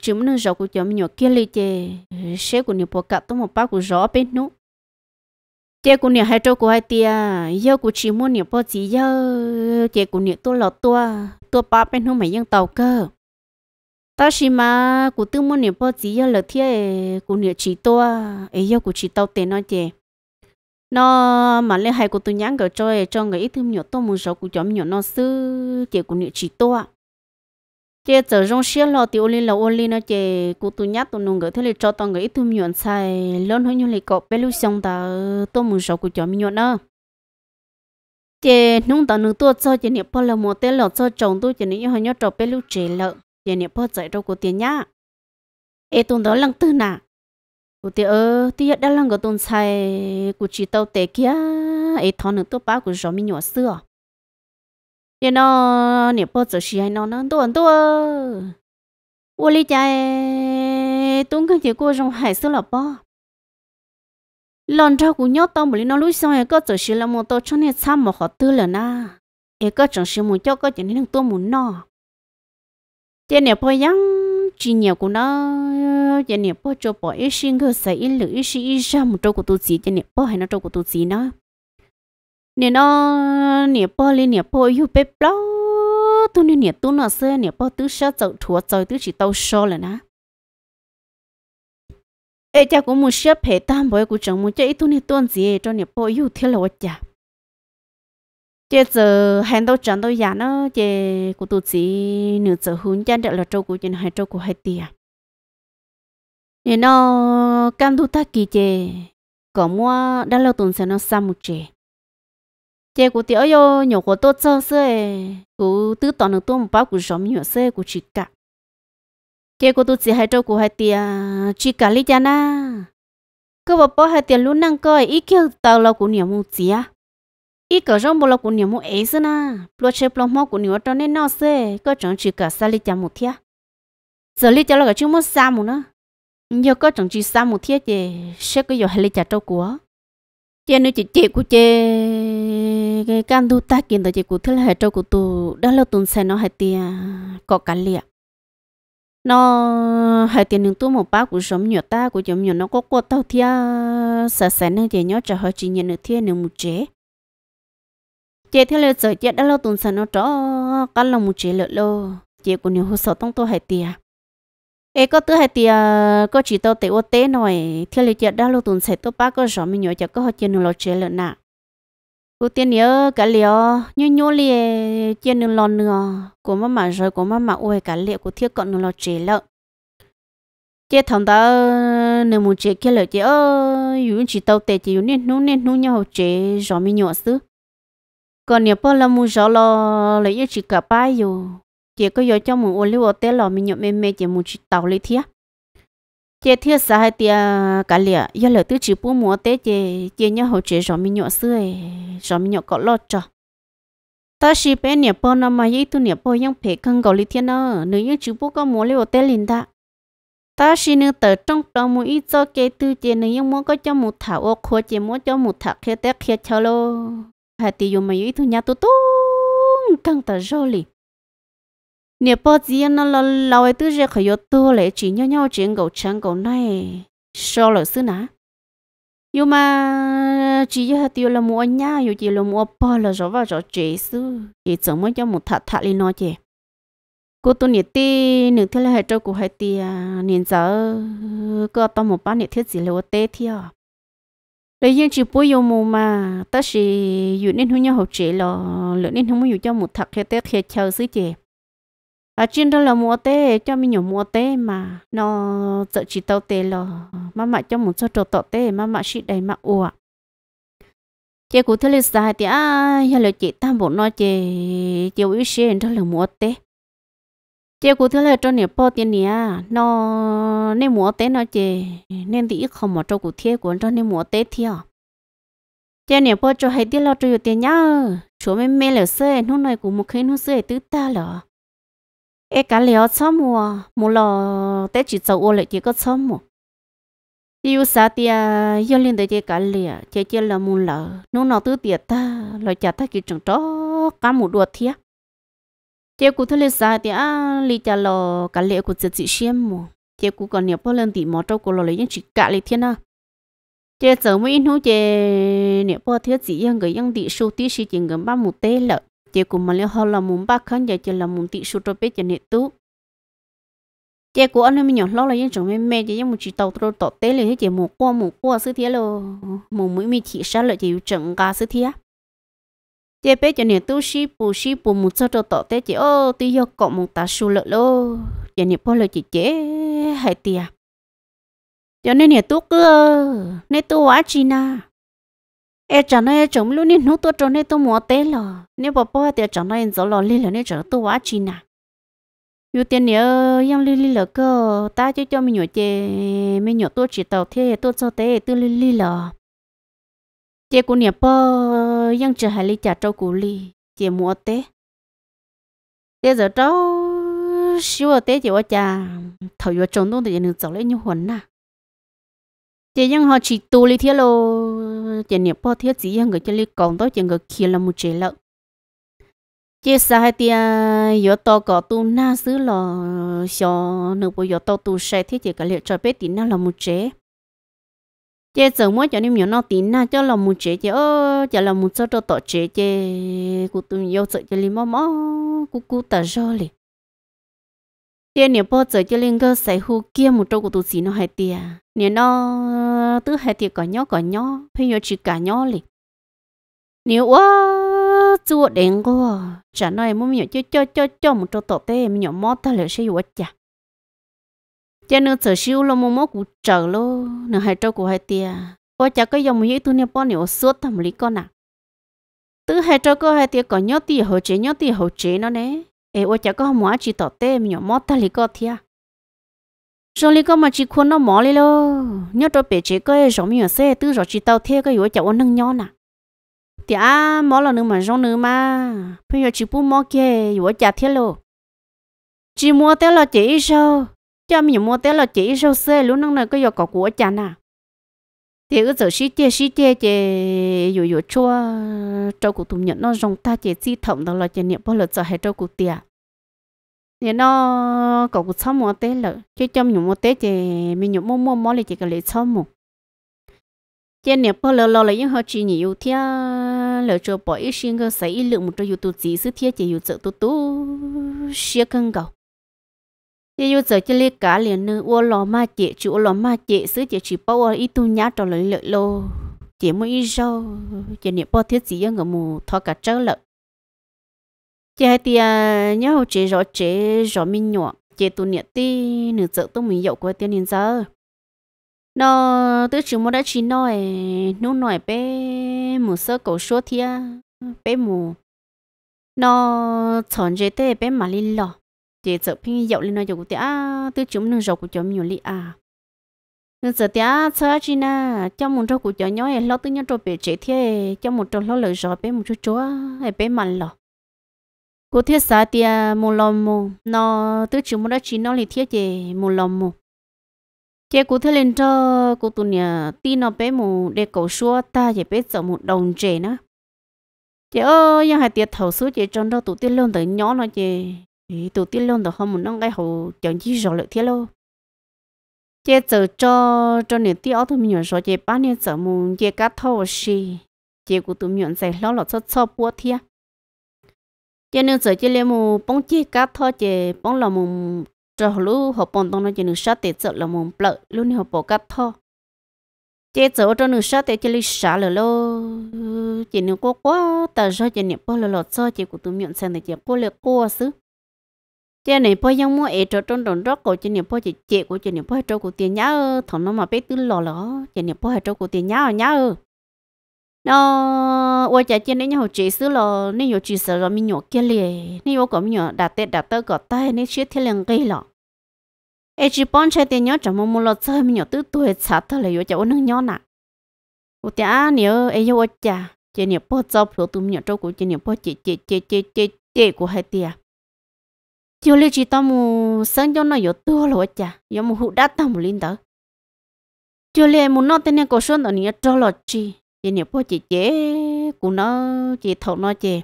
chỉ muốn rau cũng cho mình nhỏ kia liền chè sẽ cũng nhiều bỏ cặp tao một bác cũng rõ bên nó chè cũng nhiều hai trâu cũng hai tia giờ cũng chỉ muốn nhiều bỏ gì giờ chè cũng nhiều tôi lọt tôi tôi bác bên nút mày vẫn tàu cơ ta chỉ mà cũng tự muốn nhiều bỏ gì giờ lọt thiệt cũng nhiều chỉ tôi ấy giờ cũng chỉ tàu tệ nó chè nó mà lên hai của tôi nhắn gửi cho cho người ít thêm nhiều tôi muốn số của chấm nhiều nó sư chị của nữ chỉ to chị giờ rong xe lo thì ôn lên là ôn lên nó chị của tôi nhắc tôi nung gửi thế là cho toàn người ít thêm nhiều xài lớn hơn như là cọ bé lưu xong ta tôi muốn số của chấm nhiều nó chị nung ta nung tôi cho chị niệm bao là một tên là cho chồng tôi chị niệm hồi nhớ trò bé lưu trẻ lợ chị niệm bao dạy đâu của tiền nhá ê tôi đó lăng tư nà cụ thể ở thì đã lăng cái tôn sai cụ chỉ tàu tệ kia ấy thằng nữa tôi bảo cụ rõ mi nhỏ xưa thế nó nè bao giờ xí hay nó nó tôi ăn tôi ô lý chạy tôi cái gì cô trong hải xưa là bao lần sau cụ nhớ tao một lý nó lúc sau ấy có giờ xí là một tôi cho nên sao mà họ tư là na ấy có chẳng xí một cho có chỉ nên tôi muốn nó thế nè bao yang chỉ nhiều cũng nó giờ nhiều bao cho bỏ ít xin cơ sở ít lử ít xin ít ra một trâu của tôi gì giờ nhiều bao hay nó trâu của tôi gì nó nhiều nó nhiều bao lên nhiều bao yêu bếp bao, tôi nhiều nhiều tôi nó xưa nhiều bao tứ sao chậu thua chậu tứ chỉ tàu so là nó Ai cha cũng muốn xếp hệ tam bởi của chồng muốn chơi tôi nhiều tuần gì cho nhiều bao yêu thế là quá chả chế giờ hàng đâu chẳng đâu giả nó chế của tụi chị nửa giờ hướng chân đợi là trâu của chị hai trâu của hai tia nên nó cam thu ta kỳ chế có mua đã lâu tuần sẽ nó xăm một chế chế của tiểu yo nhỏ của tôi cho xe của tứ toàn được tôi một bao của giống nhỏ xe của chị cả chế của tụi chị hai trâu của hai tia chị cả lý cha na cứ bảo bảo hai tia luôn năng coi ý kiến tao là của nhiều một chị à ít cỡ rong bồ lộc của nhiều mua ấy xí na bồ chế bồ mò của nhiều trong nên nó xí có chẳng chỉ cả xa li chả một thía, giờ li chả là cái chúng mua xa một nữa nhiều có chẳng chỉ xa một thía thì sẽ có nhiều hay lý chả trâu của chị nữa chỉ chị của chị cái can du ta kiện tới chị của thứ là trâu của tụ đã là tuần xe nó hay tiền có cả liệt nó hai tiền những tu một bá của sống nhiều ta của chồng nhiều nó có quạt tao thía, sợ sợ nên chị nhớ chờ hơi chỉ nhận được thiên được một chế chị theo lời sợ chị đã lâu tuần sản nó trỏ cả lòng một chế lợn lô chị của nhiều hồ sơ tông tôi hai tia, ê có tứ hai tia có chỉ tao tế ô tế nổi theo lời chết đã lâu tuần sẽ tôi ba có rõ mình nhớ chị có họ chuyện nó chế lợn nà, cô tiên nhớ cả liệu nhớ nhớ lìa chuyện nó lon nữa của má mà rồi của má mà ôi cả liệu của thiết cận nó lo chế lợn chị thằng ta nửa muốn chế kia lời chị ơi, yun chỉ tao tế chị yun nên nung nên nung nhau chế rõ mình nhớ xứ còn nhiều bao là mua gió lo lấy chỉ cả bay dù chị có giờ cho mình ôn lưu ở tết lò mình nhận mềm mềm, chị muốn chỉ tàu lấy thiệt chị thiệt sa hai tia cả lẹ giờ là tứ chỉ bố mua tết chị, chị nhớ hậu chị rồi mình nhận xưa rồi mình nhận có lo cho ta chỉ bé nhiều bao năm mà vậy tụi nhiều bao yang phải căng cầu lấy thiệt nữa nếu như chỉ bố có mua lưu ở tết liền đã ta chỉ nên tự trong đó mua ít cho cái tư chị nếu như muốn có cho một thảo ô khô chị muốn cho một thảo khi tết khi cho lo hà tì dùng mấy thứ nhà tu tung căng tơ rô lì nếu bao giờ nó lo lâu ấy tôi sẽ khỏi yếu tu lệ chỉ nhau nhau chuyện gầu trắng gầu này sao lỡ xứ nã yêu mà chỉ giờ tiêu là mua nhá yêu chỉ là mua bao là rõ vào rõ chế xứ chỉ chẳng mới cho một thạt thạt lên nó chè cô tôi nhiệt tê nửa thế là hai trâu của hai tia niên giờ có tao một bát nhiệt thiết gì là tê thiệt lấy dân chỉ bôi yêu mù mà ta chỉ dụ nên hôn nhau học chế là lỡ nên không muốn dụ cho một thật khi tết khi chờ xứ chế à trên đó là mua tê cho mình nhổ mua tê mà nó sợ chỉ tàu tê là má mẹ cho một số trò tọt tê má mẹ xịt đầy mà ủa chế cụ thế là sai thì à giờ là chị tam bộ nói chị chế ủy xe đó là mua tê chị cụ thế là cho nè bao tiền nè nó nên mua Tết nó chị nên thì ít không mà cho cụ thiệt của cho nên mua Tết thiệt chị nè bao cho hai tiền lo cho tiền nhá chỗ mấy mẹ lẻ xe nó này cũng một khi nó xe tứ ta là ê cả liệu sao mua mua lò Tết chỉ dầu ô lại chỉ có sao mua yêu sa tia yêu liên tới chơi cả lìa chơi chơi là mua lợ nó nó tứ tiệt ta rồi chả ta chỉ trồng chó cá mù đuột thiệt chế cụ thôi xa thì à lì cha lò cả lễ của chị xem mù chế cụ còn nhiều bao lần thì mò trâu của lò lấy những chỉ cả lì thiên à chế sớm mới in hú chế nhiều bao thiết gì yang người yang tỷ số tí sĩ chỉ gần ba mù tê lợ chế cụ mà lấy họ là mùng ba khăn giờ chế là mùng tỷ số cho biết chế nệ tú chế cụ anh em nhỏ lo là những chồng mẹ mẹ chế những một chỉ tàu trâu tọt tê lì thế chế mù qua mù qua sư thế lò mù mũi mi chỉ sát lợ chế chẳng cả sư thế chế bé cho nên tu sĩ bù sĩ bù một số đồ tổ tế chỉ ô tí yêu cọ một tá su lợ lô cho nên bỏ lời chị chế hay tiệt à. cho nên nhà tu cơ nên tu quá chi na e chẳng nói e chống luôn nên nút tu cho nên tu mua tế lò nên bỏ bỏ thì chẳng nói gió lò lên là nên chẳng tu quá chi na yêu tiền nhớ yang li li lợ cơ ta cho cho mình nhỏ chế mình nhỏ tu chỉ tàu thế tu cho tế tu li li lợ chế cũng nhà bao giờ yang chờ hai lý trả trâu cú li chỉ mua té thế giờ trâu xíu té chỉ ở cha thầu vừa trồng đông thì đừng 走 lấy như huấn nà chỉ yang họ chỉ tu lý thế lo chỉ niệm bao thế chỉ yang người chỉ lý còn đó chỉ người kia là một chế lợn chỉ sa hai tia yo to có tu na xứ lò xò nửa bộ yo to tu sai thế chỉ cái liệu cho biết tí na là một chế chế giờ mới cho nên nhiều nó tin na cho là một chế chế ô cho là một số cho tổ chế chế cụ tụi yêu sợ cho li mò mò cụ cụ ta rồi li chế nhiều bao giờ cho lên cơ sai hú kia một chỗ cụ tụi xí nó hay tiệt nhiều nó tứ hay tiệt cả nhó cả nhó phải nhớ chỉ cả nhó li nhiều quá chuột đến quá chả nói muốn nhiều cho cho cho cho một chỗ tổ tê mình nhỏ mót ta là sẽ yêu chả cho nên sở siêu lo mua mốt cụ trở lo nửa hai trâu cụ hai tia có chả có dòng mấy tu nè bao nhiêu suốt thầm lý con à tứ hai trâu có hai tia có nhớ tia hậu chế nhớ tia hậu chế nó nè ê ô chả có mua chỉ tỏ tê mình nhỏ mót ta lý con thia rồi lý con mà chỉ khuôn nó mỏ lý lo nhớ trâu bể chế có giống như xe tứ rồi chỉ tao thia cái yếu chả có nâng nhon à tia mỏ là nương mà rong nương mà bây giờ chỉ bu mỏ kia yếu chả thia lo chỉ mua té là chỉ sao cho mình mua té là chỉ sâu xe lúc nâng này có giờ có của chả nà thì cứ giờ xí chia xí chia chè dù dù chua trâu cụ tụm nhận nó rong ta chè chi thẩm đó là chè niệm bao lợt giờ hay trâu cụ tiệt à. thì nó có cụ sáu mua té là chứ cho mình mua té chè mình nhổ mua mua mua lại chè cái lấy sáu mua chè niệm bao lợt lo là những họ chỉ nhiều thia lợ cho bỏ ít xin cơ sấy lượng một trâu dù tụt gì xứ thia chè dù sợ tụt tụt xia cân cầu ye yu giờ chỉ liệt cả liền nữa ô lò ma chị chú lò ma chị xứ chị chỉ bao ít tu nhá trò lợi lợi lô chị mới ít rau chị niệm bao thiết gì ngờ mù thọ cả trớ lợi chị hai tia nhớ hậu chị rõ chị rõ minh nhọ chị tu niệm ti nửa giờ tôi mình dậu qua tiền hiện giờ nó tứ chúng mới đã chỉ nói nú nói bé mù sơ cầu số thia bé mù nó chọn chế tê bé mà linh lọ chị sợ pin dậu lên nói cho cô tía tư chúng nương rau của chó nhiều li à nương sợ tía sợ chi na cho một rau của chó nhỏ ấy lo tư nhau trâu bể chế thế cho một trâu lo lời rau bé một chút chúa hay bé mặn lọ cô thiết sợ tía một lò mù nó tư chúng một đó chỉ nó lì thiết gì một lò mù chị cô thiết lên cho cô tụi nhà tin nó bé mù để cầu xua ta để bé sợ một đồng trẻ na chị ơi nhà hai tiệt thầu số chị trong đó tụi tiết lương tới nhỏ nó chị ý tụt luôn đó không muốn nó ngay hậu chẳng chỉ rõ lợi thế luôn chế giờ cho cho nên tí ở tụi mình rồi chế ba nên giờ muốn chế cá thâu xì chế của tụi mình sẽ lo lo cho cho búa thia chế nên giờ chế lên mù bóng chế cá thâu chế bóng là mù cho lũ họ bóng tông nó chế nên sát tết giờ là mù lợ luôn họ bỏ cá thâu chế giờ cho nên sát tết chế lấy sát lợ lô chế nên quá quá tại sao chế nên bỏ lợ lợ cho chế của tụi mình sẽ để chế bỏ lợ quá xứ cho nên bây giờ mua ở chỗ trong đồng đó cổ cho nên bây giờ chị của cho nên bây giờ của tiền nhá thằng nó mà biết tư lò lò cho nên bây giờ của tiền nhá ở nhá nó ôi chả cho nên nhau chỉ xứ lò nên nhau chỉ sợ rồi mình nhổ kia liền nên nhau có mình nhổ đặt tết đặt tết có tay nên chết thiên liền gây lọ ai chỉ bán trẻ tiền nhớ chẳng mua mua lọ chơi mình nhổ tứ tuổi chả thằng là yêu chả ôn nhớ nè ôi anh nếu ai yêu ôi chả cho nên bây giờ phụ tụi mình cho trâu của cho nên bây giờ chị chị chị chị chị của hai tiền thiếu lý chỉ tao mù sáng cho nó yếu tua lúa chả yếu mù hụt đã tao mù linh tớ thiếu lý mù nó tên này có xuân ở nhà cho lọt chi chỉ nhiều bao chỉ chế của nó chỉ thầu nó chế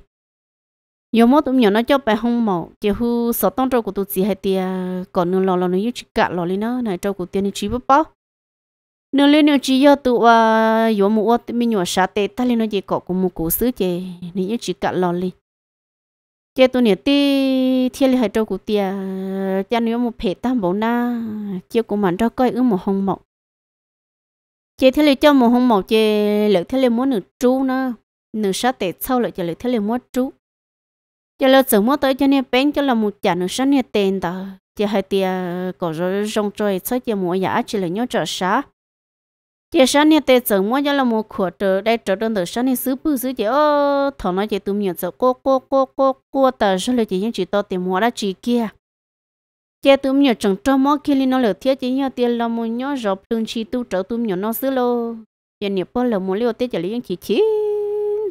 yếu mốt tụm nhỏ nó cho bài hông mỏ chỉ hư sợ tông trâu của tụi chỉ hay tia còn nương lò lò nó yếu chỉ cả lò lên nó này trâu của tiền chỉ bắp bao nương lên nương chỉ yếu tụi yếu mù ớt mình nhỏ sát tê ta lên nó chỉ cọ của mù cố xứ chế nên yếu chỉ cả lò lên chế tôi nè tí thiên lý hai trâu cụ tia cha nếu một phê tam bổ na chế cũng mặn cho coi ứng một hồng mộc chế thiên lý cho một hồng mộc chế lựa thiên lý muốn được trú nữa nửa sát tệ sau lại chế lựa thiên lý muốn trú chế lựa sớm muốn tới cho nên bén cho là một chả nửa sát nè tiền đó chế hai tia có rồi rong trời sau chế mua giả chỉ là nhớ trợ sát chị sáng nay tới chồng mua cho là một khẩu trở đây trở đơn từ sáng nay xứ bự xứ chị ô thọ nói chị tụi miệng sợ cô cô cô cô cô tờ số lời chỉ nhưng chị to tìm mua đã chị kia chị tụi miệng trồng cho mó kia lên nó lời thiết chị nhau tiền là một nhó rộp tương chi tu trở tụi miệng nó xứ lô chị niệm bao là một liều tết chị lấy chị chín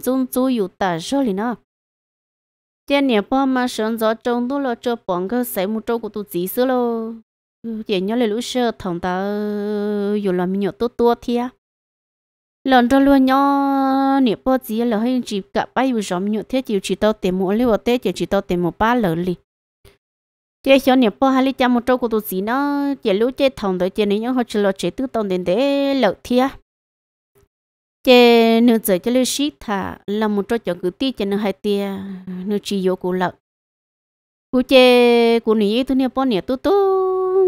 dùng chú yêu tờ số lời nó chị niệm bao mà sáng gió trông tôi lo cho bọn cơ sẽ một trâu của tụi chị xứ lô chỉ nhớ lời lũ sơ thằng ta dù là mình nhớ tốt tốt thia lần đó luôn nhớ nè bao gì là hay chỉ cả bay vừa rồi mình nhớ thế chỉ chỉ tao tiền mua liệu thế chỉ chỉ tao tiền một ba lợ li chế cho nè bao hai trăm một trâu của tụi gì nó chế lũ chế thằng đó chế này nhớ họ chỉ lo chế tứ tông đến để lợ thia chế nửa giờ cho lũ shit thả là một trâu chọn cứ ti chế nửa hai tia nửa chỉ vô của lợn cụ chế của nỉ tôi nè bao nè tốt tốt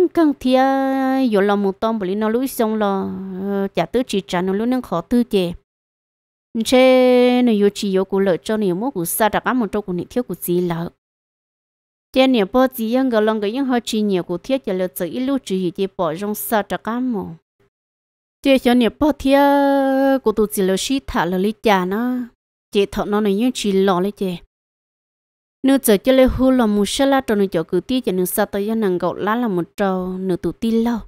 căng thia yo lo mu tom bli nó lu song lo ờ, chả tư chỉ trả nó lu nâng khó tư chè chế nó yo chỉ yo cú lợi cho nó mo cú sa đặc một chỗ cú nị thiếu cú gì lợ chế nè bỏ gì yang gờ long gờ yang họ chỉ nhiều cú thiết chả lợi chỉ ít lu chỉ hi chế bỏ trong sa đặc một chế cho nè bỏ thiết cú tu chỉ lợi sĩ thả lợi lý chả na chế thọ nó này nhưng chỉ lo lấy chế nếu giờ cho lấy hư là một sơ la trong nửa chỗ cứ ti cho nửa sao tới nàng gậu lá là một trâu nửa tụ ti lâu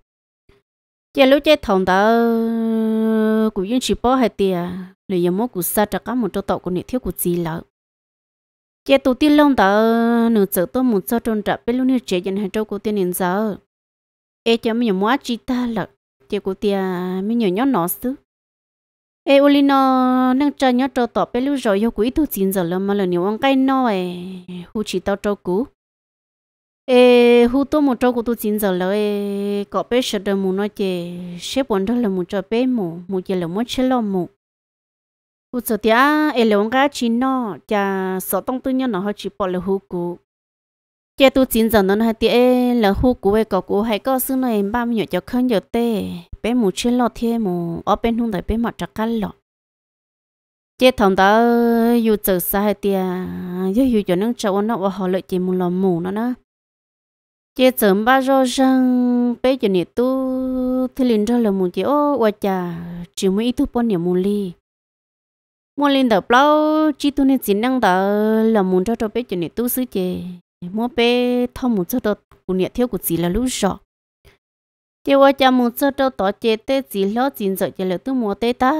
giờ lúc chơi thòng ta cũng yên chỉ bỏ hai tia lấy giờ mỗi cụ sa trả cả một trâu tạo của nửa thiếu của gì lâu. giờ tụ ti lâu ta nửa giờ tôi một sao trong trả bên lúc nửa chơi dành hai trâu của tiền nửa giờ e cho mình mua chỉ ta lợ giờ của tia mình nhỏ nhỏ nó xứ ê ô li nó nâng chân nhớ trâu tỏ bé lưu rồi yêu quý tu chín giờ lắm mà lần nhiều ông cái nó ê hú chỉ tao trâu cú ê hú tôi một trâu của tu chín giờ lắm ê có bé sợ đời mù nó chè xếp bọn đó là mù cho bé mù mù chè là mất chết lo mù hú giờ thì à ê là ông cái chín nó chả sợ tông tư nhớ nó hơi chỉ bỏ là hú cú chế tu chín giờ nó hay tiê là khu cũ ấy có cũ hai có xứ này ba mươi cho khăn giờ tê bé mù chưa lọt thiê mù ở bên hông tại bé mặt trắc cắn lọ chế thằng đó dù chờ xa hay tiê dù dù cho nâng cháu nó và họ lợi chỉ mù lò mù nó nè. chế sớm ba rô răng bé cho nị tu thì liền ra là mù chế ô và chả chỉ mới ít tu bọn nhiều mù li mù lên đầu bao chỉ tu nên chỉ năng đó là mù cho cho bé cho nị tu xứ chế mua bé thâu một chút đồ của nhiệt thiếu của chị là lúc rõ chị qua cho một chút đồ tỏ chế tê chị lo chín giờ chị là tư mua tê ta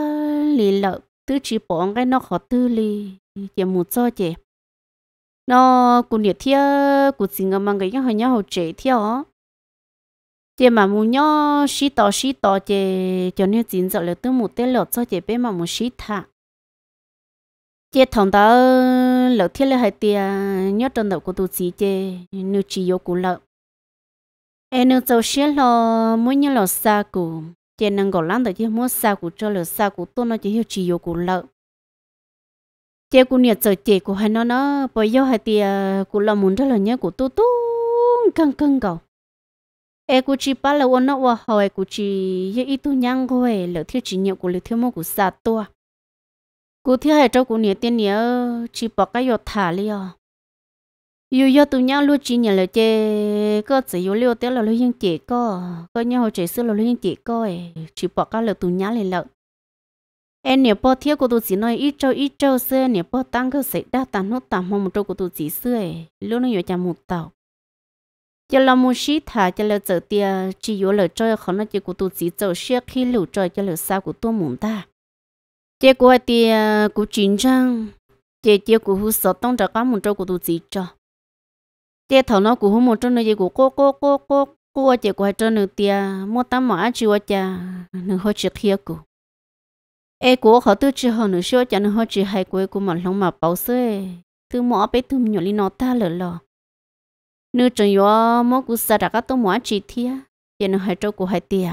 lì lợ tư chỉ bỏ cái nó khó tư lì chị một cho chị nó của nhiệt thiếu của chị ngầm mang cái nhau hồi nhau hồi chế thiếu chị mà muốn nhau xí tỏ xí tỏ chị cho nên chín giờ là tư một tê lọt cho chị bé mà muốn xí thả chế thằng đó lỡ thiết là hai tia nhớ trong đầu của tôi gì chế nếu chỉ yêu của lợ em nếu cháu xé lo muốn nhớ lo xa của chế nâng gọi lắm tới chế muốn xa của cho lo xa của tôi nó chỉ hiểu chỉ yêu của lợ chế cũng nhiệt cháu chế của hai nó nó bây giờ hai tia của lo muốn rất là nhớ của tôi tung căng căng cầu em cũng chỉ ba là ôn nó hoa hỏi cũng chỉ yêu ít tu nhang rồi lỡ thiết chỉ nhiều của lỡ thiếu mua của xa tôi cú thiếu hệ cháu cũng nhớ tiền nhớ chỉ bỏ cái giọt thả li yêu yêu tụi nhau luôn chỉ nhớ là chê có chỉ yêu liêu tiếc là lưu yên chị có có nhau hồi chị xưa là lưu yên chị có ấy chỉ bỏ cái là tụi nhau lên lợn em nhớ bỏ thiếu của tụi chỉ nói ít cháu ít cháu xưa nhớ bỏ tăng cơ sẽ đa tàn nốt tạm mong một trâu của tụi chỉ xưa ấy nó yêu chả một tàu cho là một xí thả cho là giờ tiền chỉ yêu là chơi khó nó chỉ của tụi chỉ giờ xe khi lũ chơi cho là sao của tôi muốn ta chế của thì của chiến trang chế chế của hú sợ tông trả cá một trâu của tụi chị cho chế thầu nó của hú một trâu nơi chế của cô cô cô cô cô chế của trâu nơi tia mua tám mỏ chỉ của cha nửa hơi chiếc kia của ê của họ tự chỉ họ nửa xíu cha nửa hơi chỉ hai quê của mà lòng mà bảo sơ từ mỏ bé từ nhỏ đi nó ta lỡ lò nửa trâu yo mỏ của sa trả cá tông mỏ chỉ thia chế nửa hai trâu của hai tia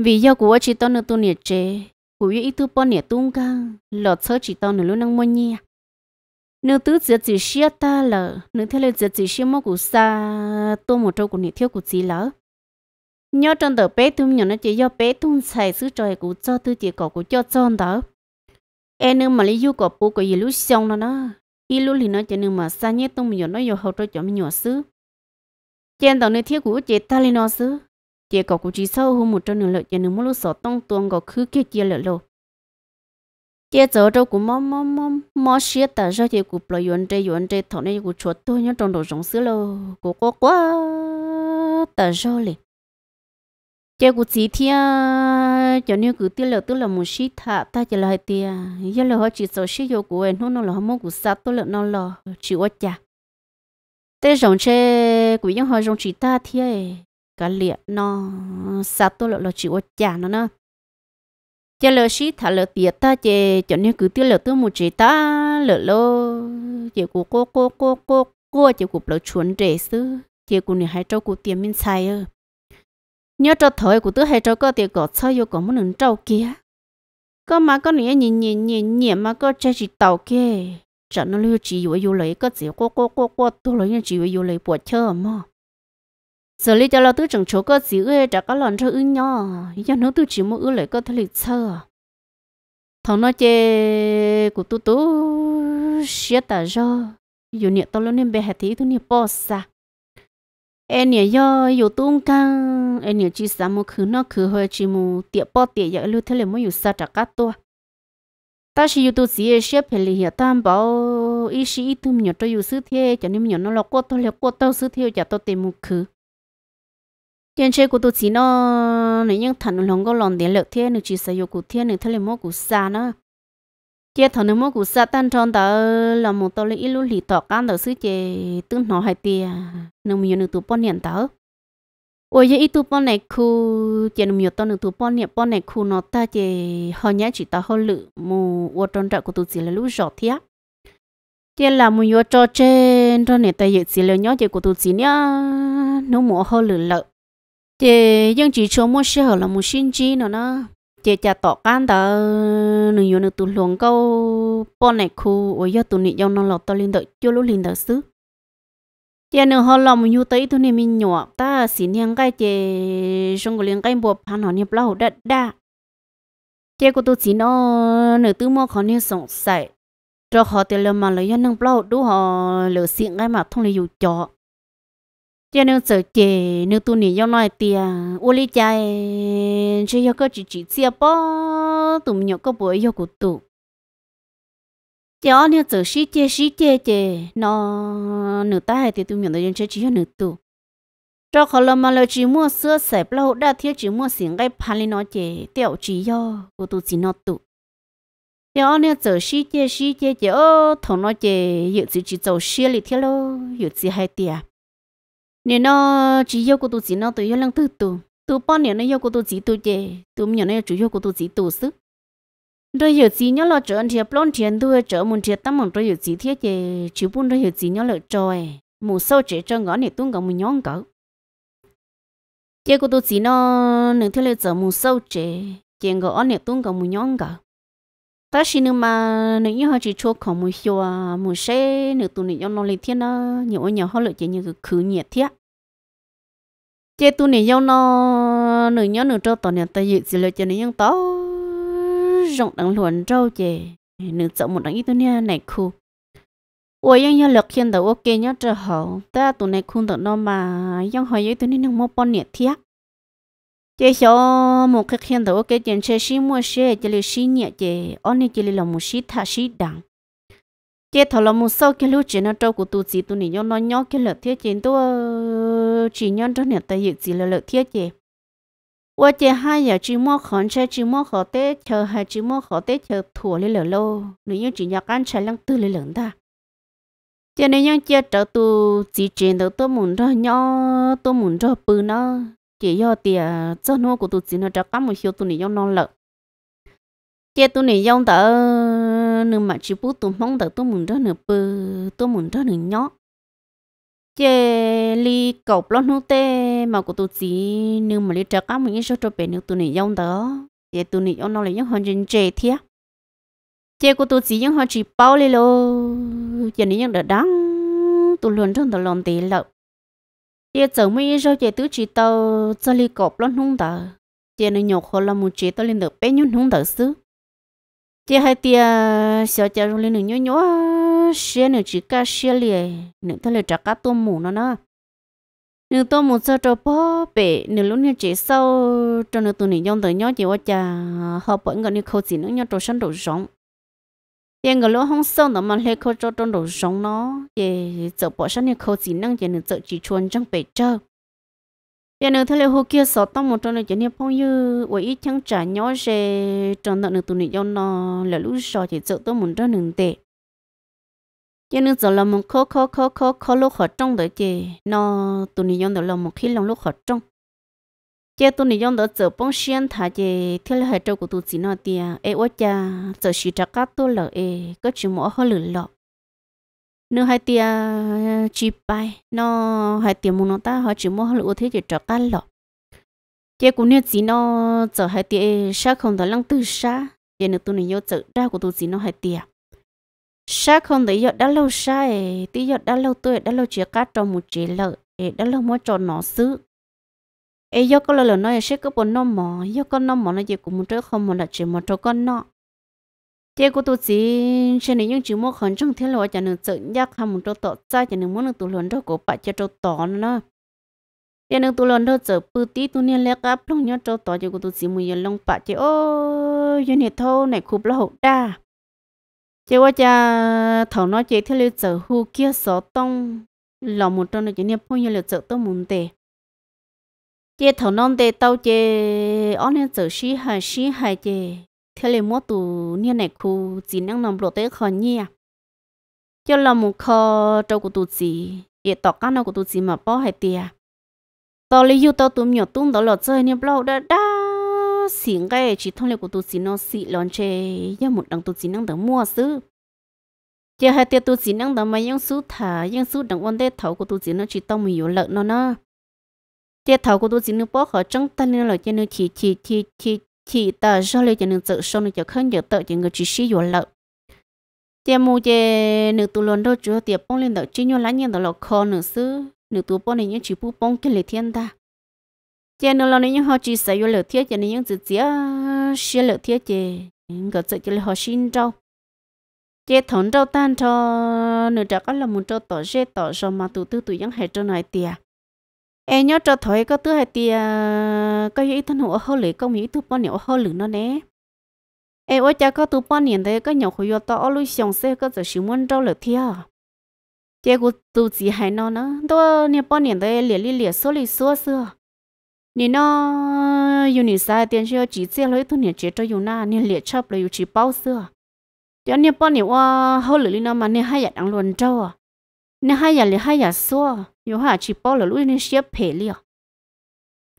vì do của chỉ tao nửa tu nhiệt chế cụ yêu ít tuổi bao nhiêu tung ca lọ chớ chỉ tao nửa lúc năng mua nhia nửa tứ giật chỉ xia ta lợ nếu theo lời giật chỉ xia mua cú xa tô một trâu cú nè thiếu cú gì lỡ nhớ trong tờ bé tung nhỏ nó chỉ do bé tung xài sứ trời cú cho tư chỉ có cú cho tròn đó em nếu mà lấy du cọ bù cọ gì lúc xong nó nó ít lúc thì nó chỉ nếu mà xa nhé tung nhỏ nó vô hậu trâu cho mình nhỏ sứ trên tàu nè thiếu cú chỉ ta lên nó sứ chỉ có cũng chỉ sau hôm một trong những lợi chỉ nửa một lúc sáu tông tuôn có khứ kia chia lợi lộ chỉ chỗ đâu cũng mò mò mò mò xía ta ra chỉ cũng bơi yến chơi yến chơi thằng này cũng chuột tôi nhớ trong đồ giống xưa lộ cũng quá quá ta ra liền chỉ cũng chỉ thia cho nên cứ tiếc lợi tức là một xí thà ta chỉ là hai tia giờ là họ chỉ số xí vô của em nó là họ muốn cũng sát tôi lợi nó là chịu quá chả thế rồng chơi cũng những họ rồng chỉ ta thia cả liệt nó sao tôi lại là chịu chả nó nữa chả lỡ xí thả lỡ tiệt ta chè cho nên cứ tiếc lỡ tôi một chế ta lỡ lô chè của cô cô cô cô cô chè của lỡ chuẩn trẻ xứ chè của này hai trâu của tiền mình xài ơ nhớ cho thời của tôi hai trâu có tiền có sao vô có muốn nâng trâu kia có mà có nhẹ nhẹ nhẹ nhẹ nhẹ mà có chơi chỉ tàu kia chẳng nó lưu chỉ vô vô lấy có gì cô cô cô cô tôi lấy chỉ vô vô lấy bỏ chơi mà giờ lý cho lo tứ chẳng chỗ có gì ơi chả có lần cho ư nhỏ giờ nó tứ chỉ muốn ư lại có thể lịch sơ thằng nó chê của tu tu xia ta do dù niệm tao lớn nên bé hạt thí tu niệm bỏ xa em niệm do dù tung căng em niệm chỉ sao mua khứ nó khứ hơi chỉ mua tiệp bỏ tiệp giờ lưu thế là mới dù xa trả cá tua ta chỉ dù tu gì xia phải lì hiểu tam bảo ý sĩ ít tu nhớ cho dù sư thế cho nên nhớ nó lo quất tao lo quất tao sư thế cho tao tìm mua khứ tiền chơi của tôi chỉ nó nếu những thằng nó lòng có lòng để lợt thế nó chỉ sử dụng của thiên nó thay lấy mô của xa nó chế thằng nó mô của xa tan tròn đó là một tàu lấy lũ lì tọt can đó sứ chế tương nó hai tiền nó mình được tụi bọn hiện tờ ôi giờ ít tụi này khu chế nó mình tao được tụi bọn hiện bọn này khu nó ta chế họ nhá chỉ ta họ lự mù ô tròn trạc của tôi chỉ là lũ giọt thiếc chế là mù yo cho trên cho này ta dự chỉ là nhớ chế của tôi chỉ nhá nó mù họ lự lợt chị dân chỉ cho mua xe là một sinh chi nữa nó chị chả tỏ can đó nửa yêu nửa tụi luồng câu bọn này khu ở giờ tụi nị dòng nó lọt tao lên đợi cho lúc lên đợi xứ chị nửa họ làm yêu tới tụi này mình nhỏ ta xin nhang cái chị trong cái liên cái bộ pan họ nhập lao đất đa chị của tôi chị nó nửa tư mua khó nên sống sạch cho họ tiền lương mà lấy nhân năng bao đủ họ lựa xịn cái mà thông lấy dù cho cho nên sợ chè nếu tu nỉ trong nói thì u lý chạy chỉ yêu có chỉ chỉ xe bò tụi nhậu có bữa yêu của tụ cho nên sợ xí chè xí chè chè nó nửa ta hay thì tụi mình nói chỉ yêu nửa tụ cho khó lắm mà lời chỉ mua sữa sẻ lâu đã thiếu chỉ mua xiển cái pan lên nó chè tiểu chỉ yêu của tụi chỉ nó tụ cho nên sợ xí chè xí chè chè ô thằng nó chè yêu chỉ chỉ sợ xí lì thiết lo yêu chỉ hay tiệt nếu nó chỉ yêu của tôi chỉ nó tôi yêu lăng tư tu bao nhiêu nó yêu của tôi chỉ tu chè tu nhỏ nó chủ yêu của tôi chỉ tu sức rồi hiểu gì nhớ là trở anh thiệp lon thiền tôi trở muốn thiệp tâm mong rồi hiểu gì thiết chè chỉ buôn rồi hiểu gì nhớ là trời mù sâu chơi cho ngõ này tung gọng mình nhón cỡ chè của tôi chỉ nó nương theo lời trở mù sâu trẻ chè ngõ này tung gọng mình nhón cỡ ta xin nữa mà nếu như họ chỉ cho không mua hiệu à mua xe nếu tụi nó nó lấy thiên nó nhiều nhiều họ lợi chỉ như cứ khứ nhiệt thiết chế tu này nhau nó nửa nhớ nửa trâu tỏ nhà ta dự gì lời cho nên nhân tỏ rộng đang luận trâu chè nửa sợ một đằng ít tu nha này khu ôi yang yang lộc khiên đầu ok nhớ trở hậu ta tu này khu tận nó mà yang hỏi với tu nên nhân mua bon nhiệt thiếc chế số một cái khiên đầu ok trên xe xí mua xe chỉ là xí nhẹ chè on này chỉ là một xí thà xí đẳng chế thọ là một số cái lúc chế nó trâu của tụ chỉ tụ này nhau nó nhau cái lợi thiết chế tụ ờ, chỉ nhau trong này tại hiện chỉ là lợi thiết chế và chế hai giờ chỉ mua khẩn chế chỉ mua khó tế chờ hai chỉ mua khó tế chờ thua lên lợi lâu nếu như chỉ nhặt ăn trái lăng tư lên lợi ta chế nếu như chế trở tụ chỉ chế được tôi muốn cho nhau tôi muốn cho bự nó chỉ do tiền cho nó của tụ chỉ nó trở cả một số tụ này nhau nó lợi chế tụ này nhau tới nương mà chỉ bút tụm mong đợi tôi muốn đó nửa bơ tôi muốn đó nửa nhóc chế li cầu lót nút tê mà của tôi chỉ nương mà li trả cá mình số cho bé nương tôi này giống đó chế tôi này giống nó là giống hoàn chỉnh chế thiệt chế của tôi chỉ giống hoàn chỉ bao lì lô giờ này giống đợt đắng tôi luôn trong tôi lon tê lợp chế chở mấy số chế tứ chỉ tàu cho li cầu lót hú tờ chế nó nhọc hơn là một chế tôi lên được bé nhún hú tờ xứ chị hai tia sợ chả rồi lên nhỏ nhỏ xe nữa chỉ cả xe liền nữa thôi là chả cá tôm mù nó nữa, nữa tôm mù sao cho bó bể nữa lúc nữa chỉ sau cho nữa tụi này dòng tới nhỏ chỉ qua chả họ bận gần như khâu gì nữa nhỏ đồ sắn đồ rộng tiền người lúc không xong đó mà lấy khâu cho trâu đồ rộng nó để chợ bỏ sắn như khâu gì năng để nữa chợ chỉ chuồn trong bể chơi giờ nữa thay hồ kia sáu tao một trong này chỉ nên phong như với ít chẳng trả nhỏ về trong đó nữa tụi này cho nó là lúc sau chỉ sợ tao muốn cho nương tệ giờ nữa giờ là một khó khó khó khó khó lúc họ trong đó chứ nó tụi này cho nó là một khi lòng lúc họ trong giờ tụi này cho nó giờ bông xiên thả chứ thế là hai trâu của tụi chỉ nó tiệt ai quá cha giờ xí trà cá tôi là ai có chuyện mỗi hơi lửa lọ nếu hai tia à, chỉ bay nó hai tia muốn nó ta họ chỉ muốn lựa thế chỉ cho cá lọ cái cũng như gì nó giờ hai tia sa không thể lăng tư sa giờ nữa tụi này vô chợ ra của tôi gì nó hai tia sa không thể giờ đã lâu sa ấy tí giờ đã lâu tôi đã lâu chưa cá trong một chỉ lợ ấy đã lâu mới cho nó xứ ấy giờ có lời nói sẽ có bốn năm mỏ giờ có năm mỏ nó chỉ cũng muốn chơi không mà là chỉ một cho con nó thế cô tôi chỉ cho nên những chữ mốt hòn trong thiên lộ cho nên tự giác ham muốn chỗ tọt ra cho nên muốn được tụi lớn đó của bà cho chỗ tọt nữa thế nên tụi lớn đó giờ bự tí tụi nên lấy cáp lông nhớ chỗ tọt cho cô tôi chỉ muốn yên lòng bà chứ ô như thế thôi này khub là hậu đa thế qua cha thầu nói chế thế liệu giờ hu kia sọ tông là một trong này chỉ nên phong như là giờ tôi muốn tệ thế thầu non tệ tao chế ó nên giờ xí hài xí hài chế thế là mua tụ như này khu chỉ năng nằm lộ tới khó nhỉ cho là một kho trâu của tổ chức để tạo các nào của tổ chức mà bỏ hay tiền tao lấy yêu tao tụm nhỏ tụm đó là chơi nên bao đã đã xỉn cái chỉ thông lệ của tổ chức nó xị lon chê do một đằng tổ chức năng đằng mua xứ giờ hai tiệt tổ chức năng đằng mà những sút thả những sút đằng quan tê thầu của tổ chức nó chỉ tao mình yếu lợn nó nó tiệt của tụ chỉ nó bỏ khỏi trong tay nó là cho nó chỉ chỉ chỉ chỉ chỉ tờ do lấy cho nên tự sau nên cho khăn cho tự cho người chỉ sử dụng lợi tiền mu chế nữ tu luôn đâu chúa tiền bông lên đầu chỉ nhau lá nhiên đầu lọc kho nữ xứ nữ tu bông này những chỉ bu bông cái lệ thiên ta chế nữ lâu này những họ chỉ sử dụng lợi thiết cho nên những chữ chữ sử lợi thiết chế người tự cho họ xin đâu chế thốn đâu tan cho nữ trả các là muốn cho tỏ dễ tỏ cho mà tu tư tu những hệ cho này tiền em nhớ cho thấy có tư hai thì à, có những thân hộ hô lử công những thứ bao nhiêu hô lử nó nè em ôi cha có thứ bao nhiêu đấy có nhiều hồi to lui xong xe có giờ sử muốn trâu lử thia chế của tu chỉ hai nó nó đó nhiều bao nhiêu đấy liền liền liền số liền số xưa nè nó yêu nè sai tiền cho chỉ xe lấy tu nè chế cho yêu na nè liền chấp lấy yêu chỉ bao xưa cho nè bao nhiêu hô lử nó mà nè hai dạng luôn trâu à nè hai giờ là hai giờ xua yo hai chỉ bỏ là lúc nên xếp phe liền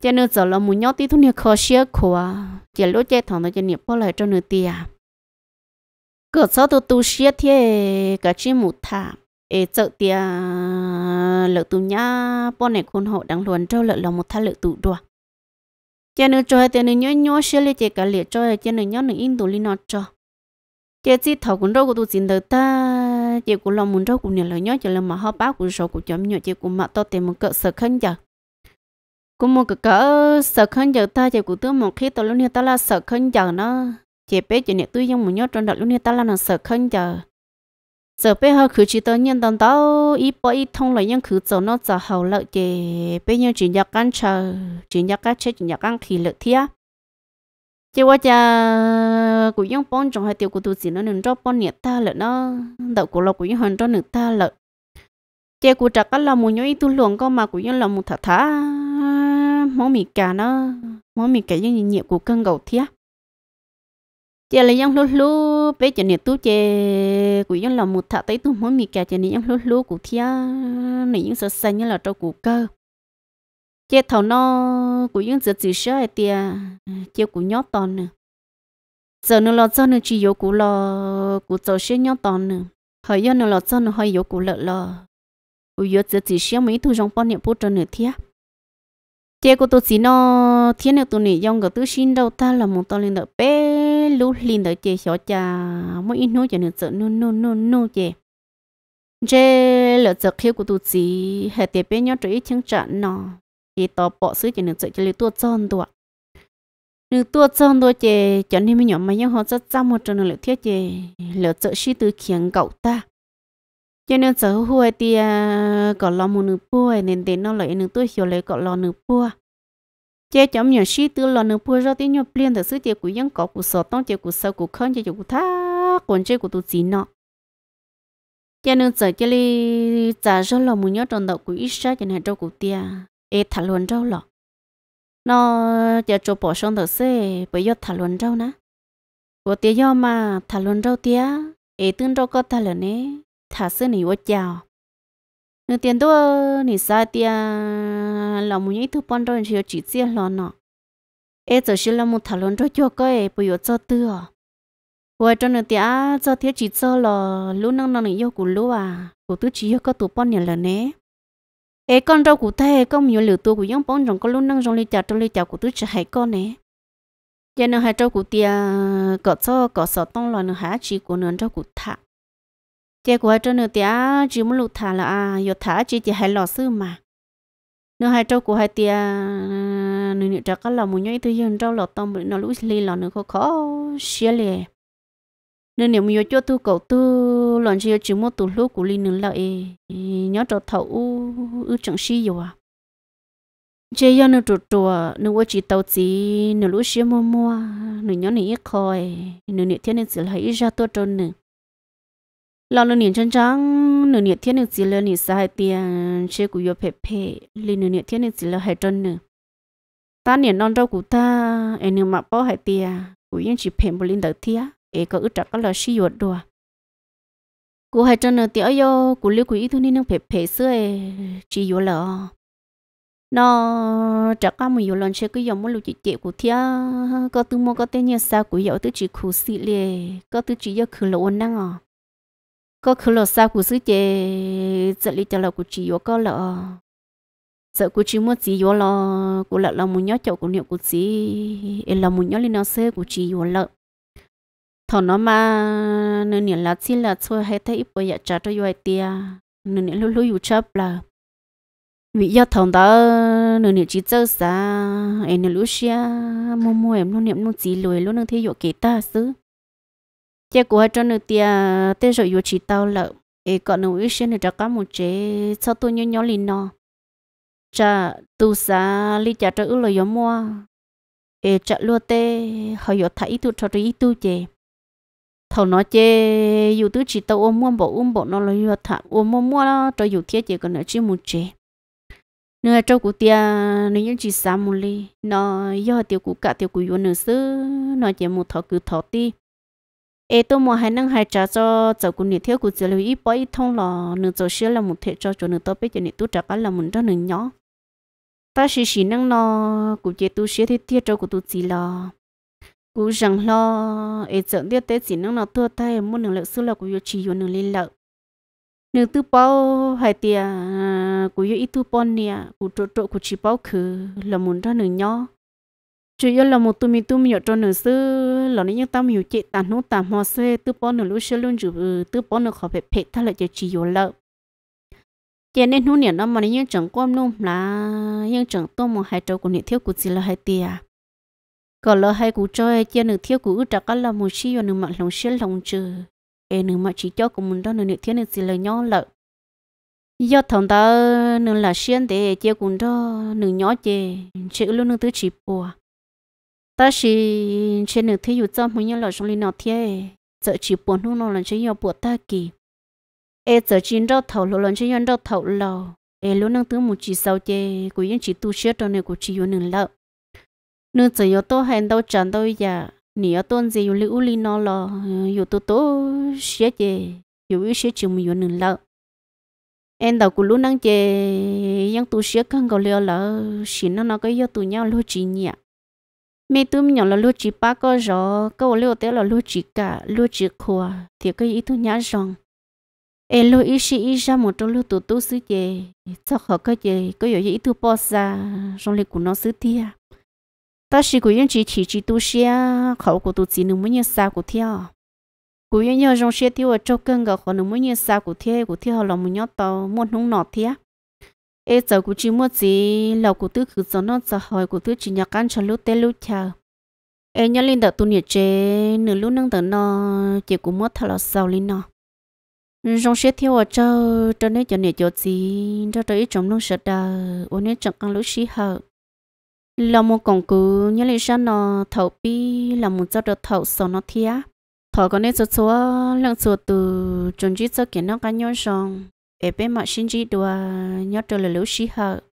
Giờ nên giờ là muốn nhau tí thôi nè khó xếp khóa giờ lúc chơi thằng nó cho nè bỏ lại cho đi à. cỡ sau tôi tu xếp thế cả chỉ thà, ế, ê đi à, lỡ tu nhá bỏ này con họ đang luồn trâu lỡ lòng một thả lỡ tụ đùa cho nên cho tiền nên nhớ nhớ xếp lại chơi cả liệt cho cho nên nhớ nên in tụ lên nó cho chơi chỉ thầu cũng đâu của tụ xin đời ta chị cũng lòng muốn rất cũng nhiều lời nhớ chị là mà họ báo cũng số cũng chấm nhiều chị cũng mà to tiền một cỡ sợ khăn giờ cũng một cỡ sợ khăn giờ ta chị cũng tưởng một khi tao lúc này ta là sợ khăn giờ nó chị biết chị này tôi nhưng một nhớ trong đợt lúc này ta là nó sợ khăn giờ giờ bé họ cứ chỉ tao nhân tao tao ít bỏ ít thông lại nhưng cứ giờ nó giờ hậu lợi chị bé nhưng chuyện nhắc ăn chờ chuyện nhắc cái chết chuyện nhắc ăn khi lợi thiệt chỉ quá cha của những bọn trong hai tiêu của tôi gì nó nâng cho bọn nhiệt ta lợn nó đậu của lộc của những hơn cho nâng ta lợn chỉ của chặt các lò mù nhối tu luồng con mà của những lò mù thả thả món mì cà nó món mì cà những gì nhiệt của cân gầu thía chỉ là những lúc lúc bé chỉ nhiệt tu chè của những lò mù thả tay tu món mì cà chỉ những lúc lúc của thía này những sợi sanh như là trâu củ cơ chế thầu nó của những giờ chỉ sợ thì chế của nhóc toàn nữa giờ nó lo cho nó chỉ yếu của lo của cháu sẽ nhóc toàn nữa hỏi giờ nó lo cho nó hơi yếu của lợ lo của yếu giờ chỉ sợ mấy thứ trong bao nhiêu bút cho nữa thiệt chế của tôi chỉ nó thiên nữa tôi này dòng cái thứ xin đâu ta là một tao lên đợi bé lú lên đợi chế xóa cha mỗi ít nô cho nó sợ nô nô nô nô chế chế lợ giờ khi của tôi chỉ hệ tiệp bé nhóc rồi chẳng trả nó thì tao bỏ xứ chỉ nên chữ chỉ lưu tua tròn tua nửa tua tròn tua chè cho nên mình nhỏ mà nhau họ rất trăm một trận nửa thiết chè lỡ chữ sĩ tư khiến cậu ta cho nên sở hùa thì à, có lo một nửa bùa nên đến nó lại nửa tua hiểu lấy có lo nửa bùa chè chấm nhỏ sĩ tư lo nửa bùa ra thì nhỏ liền thật sự chè của dân có của sợ tông chè của sợ của khăn chè của tha còn chơi của tụ gì nọ cho nên giờ cái li trả cho là muốn nhớ tròn đầu của ít sao cho nên trong của tia ê thả luôn rau lọ nó giờ chỗ bỏ xong đó xê bây giờ thả luôn rau nè của tía do mà thả luôn rau tía ê tương rau có thả lần nè thả xưa nỉ vô chào nửa tiền đó nỉ sai tía là muốn những thứ bọn rồi chỉ chỉ chia lọ nọ ê giờ xí là muốn thả luôn rau cho cái bây giờ cho tư Vậy cho nên tía cho thiết chỉ cho lọ, lúc năng năng yêu của lúc à, của tôi chỉ có tụ bọn nhà lần nè ế con rau của thế có nhiều liệu tua của giống bóng rồng có luôn nâng rồng lên chợ trong lên chợ của tôi chỉ hai con nè giờ nó hai rau của tia cọ cho cọ sợ tông là nó há chỉ của nó rau của thả giờ của hai rau nữa tia chỉ muốn lụt thả là à giờ thả chỉ chỉ hai lọ sư mà nó hai rau của hai tia nó nhựa trà cái là muốn nhảy tôi hơn rau lọ tông nó lũ lì lọ nó khó khó xia liền nên nếu mình cho tu cậu tu lần trước chỉ một tu lúc của linh nữa là nhớ cho thầu ư chẳng xí rồi à chế giờ nó trụt trùa nó qua chỉ tàu chỉ nó lúc xí mua mua nó nhớ nó ít khơi nó niệm thiên nó chỉ ít ra tu cho nó lão nó niệm chân trắng nó niệm thiên nó chỉ là niệm sai tiền chế của yo phe phe linh nó niệm thiên nó chỉ là hai chân nữa ta niệm non rau của ta em niệm mà bỏ hai tiền của yên chỉ phèn bồ linh đầu thiên ấy có ước chắc có là sử dụng đồ cô hai chân thì ấy yo cô lấy quỹ thôi nên nó phải phải sửa chỉ dụng là nó chắc cả mình dùng lần chơi cái dòng muốn lưu chỉ chế của thia có tư mua có tên như sa của dạo tư chỉ khu xị lệ có tư chỉ do khử lộ năng à có khử lộ sao của sứ chế giật lý cho là của chỉ vô có lợ sợ của chỉ muốn chỉ vô lợ của lợ là muốn nhớ chỗ của niệm của chỉ là muốn nhớ lên nó xe của chỉ vô lợ thọ nó mà nên nhận là chỉ là xua hay thấy bây giờ trả cho vui tia nên nhận lúc lúc yêu chấp là vì do thọ đó nên nhận chỉ chơi xa em nên lúc xia mua mua em luôn niệm luôn chỉ lười luôn nên thấy vô kỹ ta xứ chắc của cho nên tia tê rồi vô chỉ tao lợ em còn nên yêu xia nên trả cả một chế sau tôi nhớ nhớ liền nó cha tu sa li cha cho ư lo yo mua e cha lo te ho yo tha i tu cho ri tu che thầu nó chê dù tứ chỉ tàu ôm mua bộ ôm bộ nó lấy thả ôm mua mua nó cho dù thiết chỉ còn nữa chỉ một chế nữa cho cụ tia nếu như chỉ xả một ly nó do tiêu cụ cả tiêu cụ vô nửa sứ nó chỉ một thọ cứ thọ ti ê tôi mua hai năng hai trả cho cháu cụ nhiệt thiếu cụ chỉ lưu ít bỏ ít thông lò nửa cho xíu là một thể cho cho nửa tao biết cho nửa tôi trả cả là một cho nửa nhỏ ta xí xí năng nó cụ chỉ tôi xí thì tiết cho cụ tôi chỉ là cú rằng lo ấy chẳng biết tới chỉ năng nó thua thay muốn năng lợi sư là cú yêu chỉ yêu năng lên lợi nếu tu bao hai tiề cú yêu ít tu bao nè cú trộn trộn cú chỉ bao khứ là muốn ra nương nhỏ chủ yếu là một tụi mình tụi mình ở trong nửa sư là những tao mình chạy tàn nốt tàn hoa xe tu bao nửa lúc xưa luôn chụp ừ, tu bao nửa khỏi phải phải thay lại cho chỉ yêu lợi cho nên hôm nay nó mà những chẳng quan nung là những chẳng tôm mà hai trâu của những thiếu của chỉ là hai tiề còn lo hai cú cho chia nửa thiếu cú trả cả là một chi và nửa mặt lòng xí lòng trừ em nửa mặt chỉ cho của mình đó nửa nửa thiếu nửa gì là nhỏ lợ do thằng ta nửa là xuyên để chơi cùng đó nửa nhỏ chê chữ luôn nửa thứ chỉ bùa ta chỉ trên nửa thiếu cho mình nhớ là trong linh nọ thiếu giờ chỉ bùa nung nó là chơi nhỏ bùa ta kỳ em giờ chỉ đó thầu lo là chỉ nhau đó thầu lo em luôn nửa thứ một chỉ sau chê của những chỉ tu sửa cho nửa của chỉ yêu nửa lợ nữ chỉ có tôi hẹn đâu chẳng đâu giờ dạ. nếu có tuần gì lưu lý nó là có tôi tôi sẽ gì có ít sẽ chịu mình nữ lợ em đầu của lúc năng chơi yang tu sẽ không có lừa là xin nó nó cái do tụi nhau lúc chỉ nhỉ mẹ tụi nhỏ là lúc chỉ ba có rõ câu lừa té là lúc chỉ cả lúc chỉ khua thì cái ý tụi nhá rằng em lúc ý sĩ ý ra một trong lúc tụi tôi xứ chơi chắc họ cái chơi có gì ý tụi bỏ ra trong lịch của nó xứ thiệt ta chỉ của yên chỉ chỉ chỉ tu xe khẩu của tu chỉ nung mới nhớ xa của theo của yên nhớ rong xe tiêu ở châu cân gạo khẩu nung mới nhớ xa của theo của theo lòng mình nhớ tàu muốn hung nọ theo ê giờ của chỉ mua gì lầu của tư cứ giờ nó giờ hỏi của tư chỉ nhớ căn cho lúc tê lúc chờ ê nhớ lên đợt tu nhiệt chế nửa lúc nâng tờ nó chỉ của mua thà là sau lên nó rong xe theo ở châu cho này cho này cho gì cho tới trong nông sợ đời ôn nên chẳng căn lúc xí hợp là một công cụ như là sao nó thấu bi là một cho được thấu số nó thia thầu có nên số số lần số từ chuẩn chỉ cho kiến nó cá nhau xong để bên mà sinh chỉ đùa nhớ trở lại lưu sĩ hợp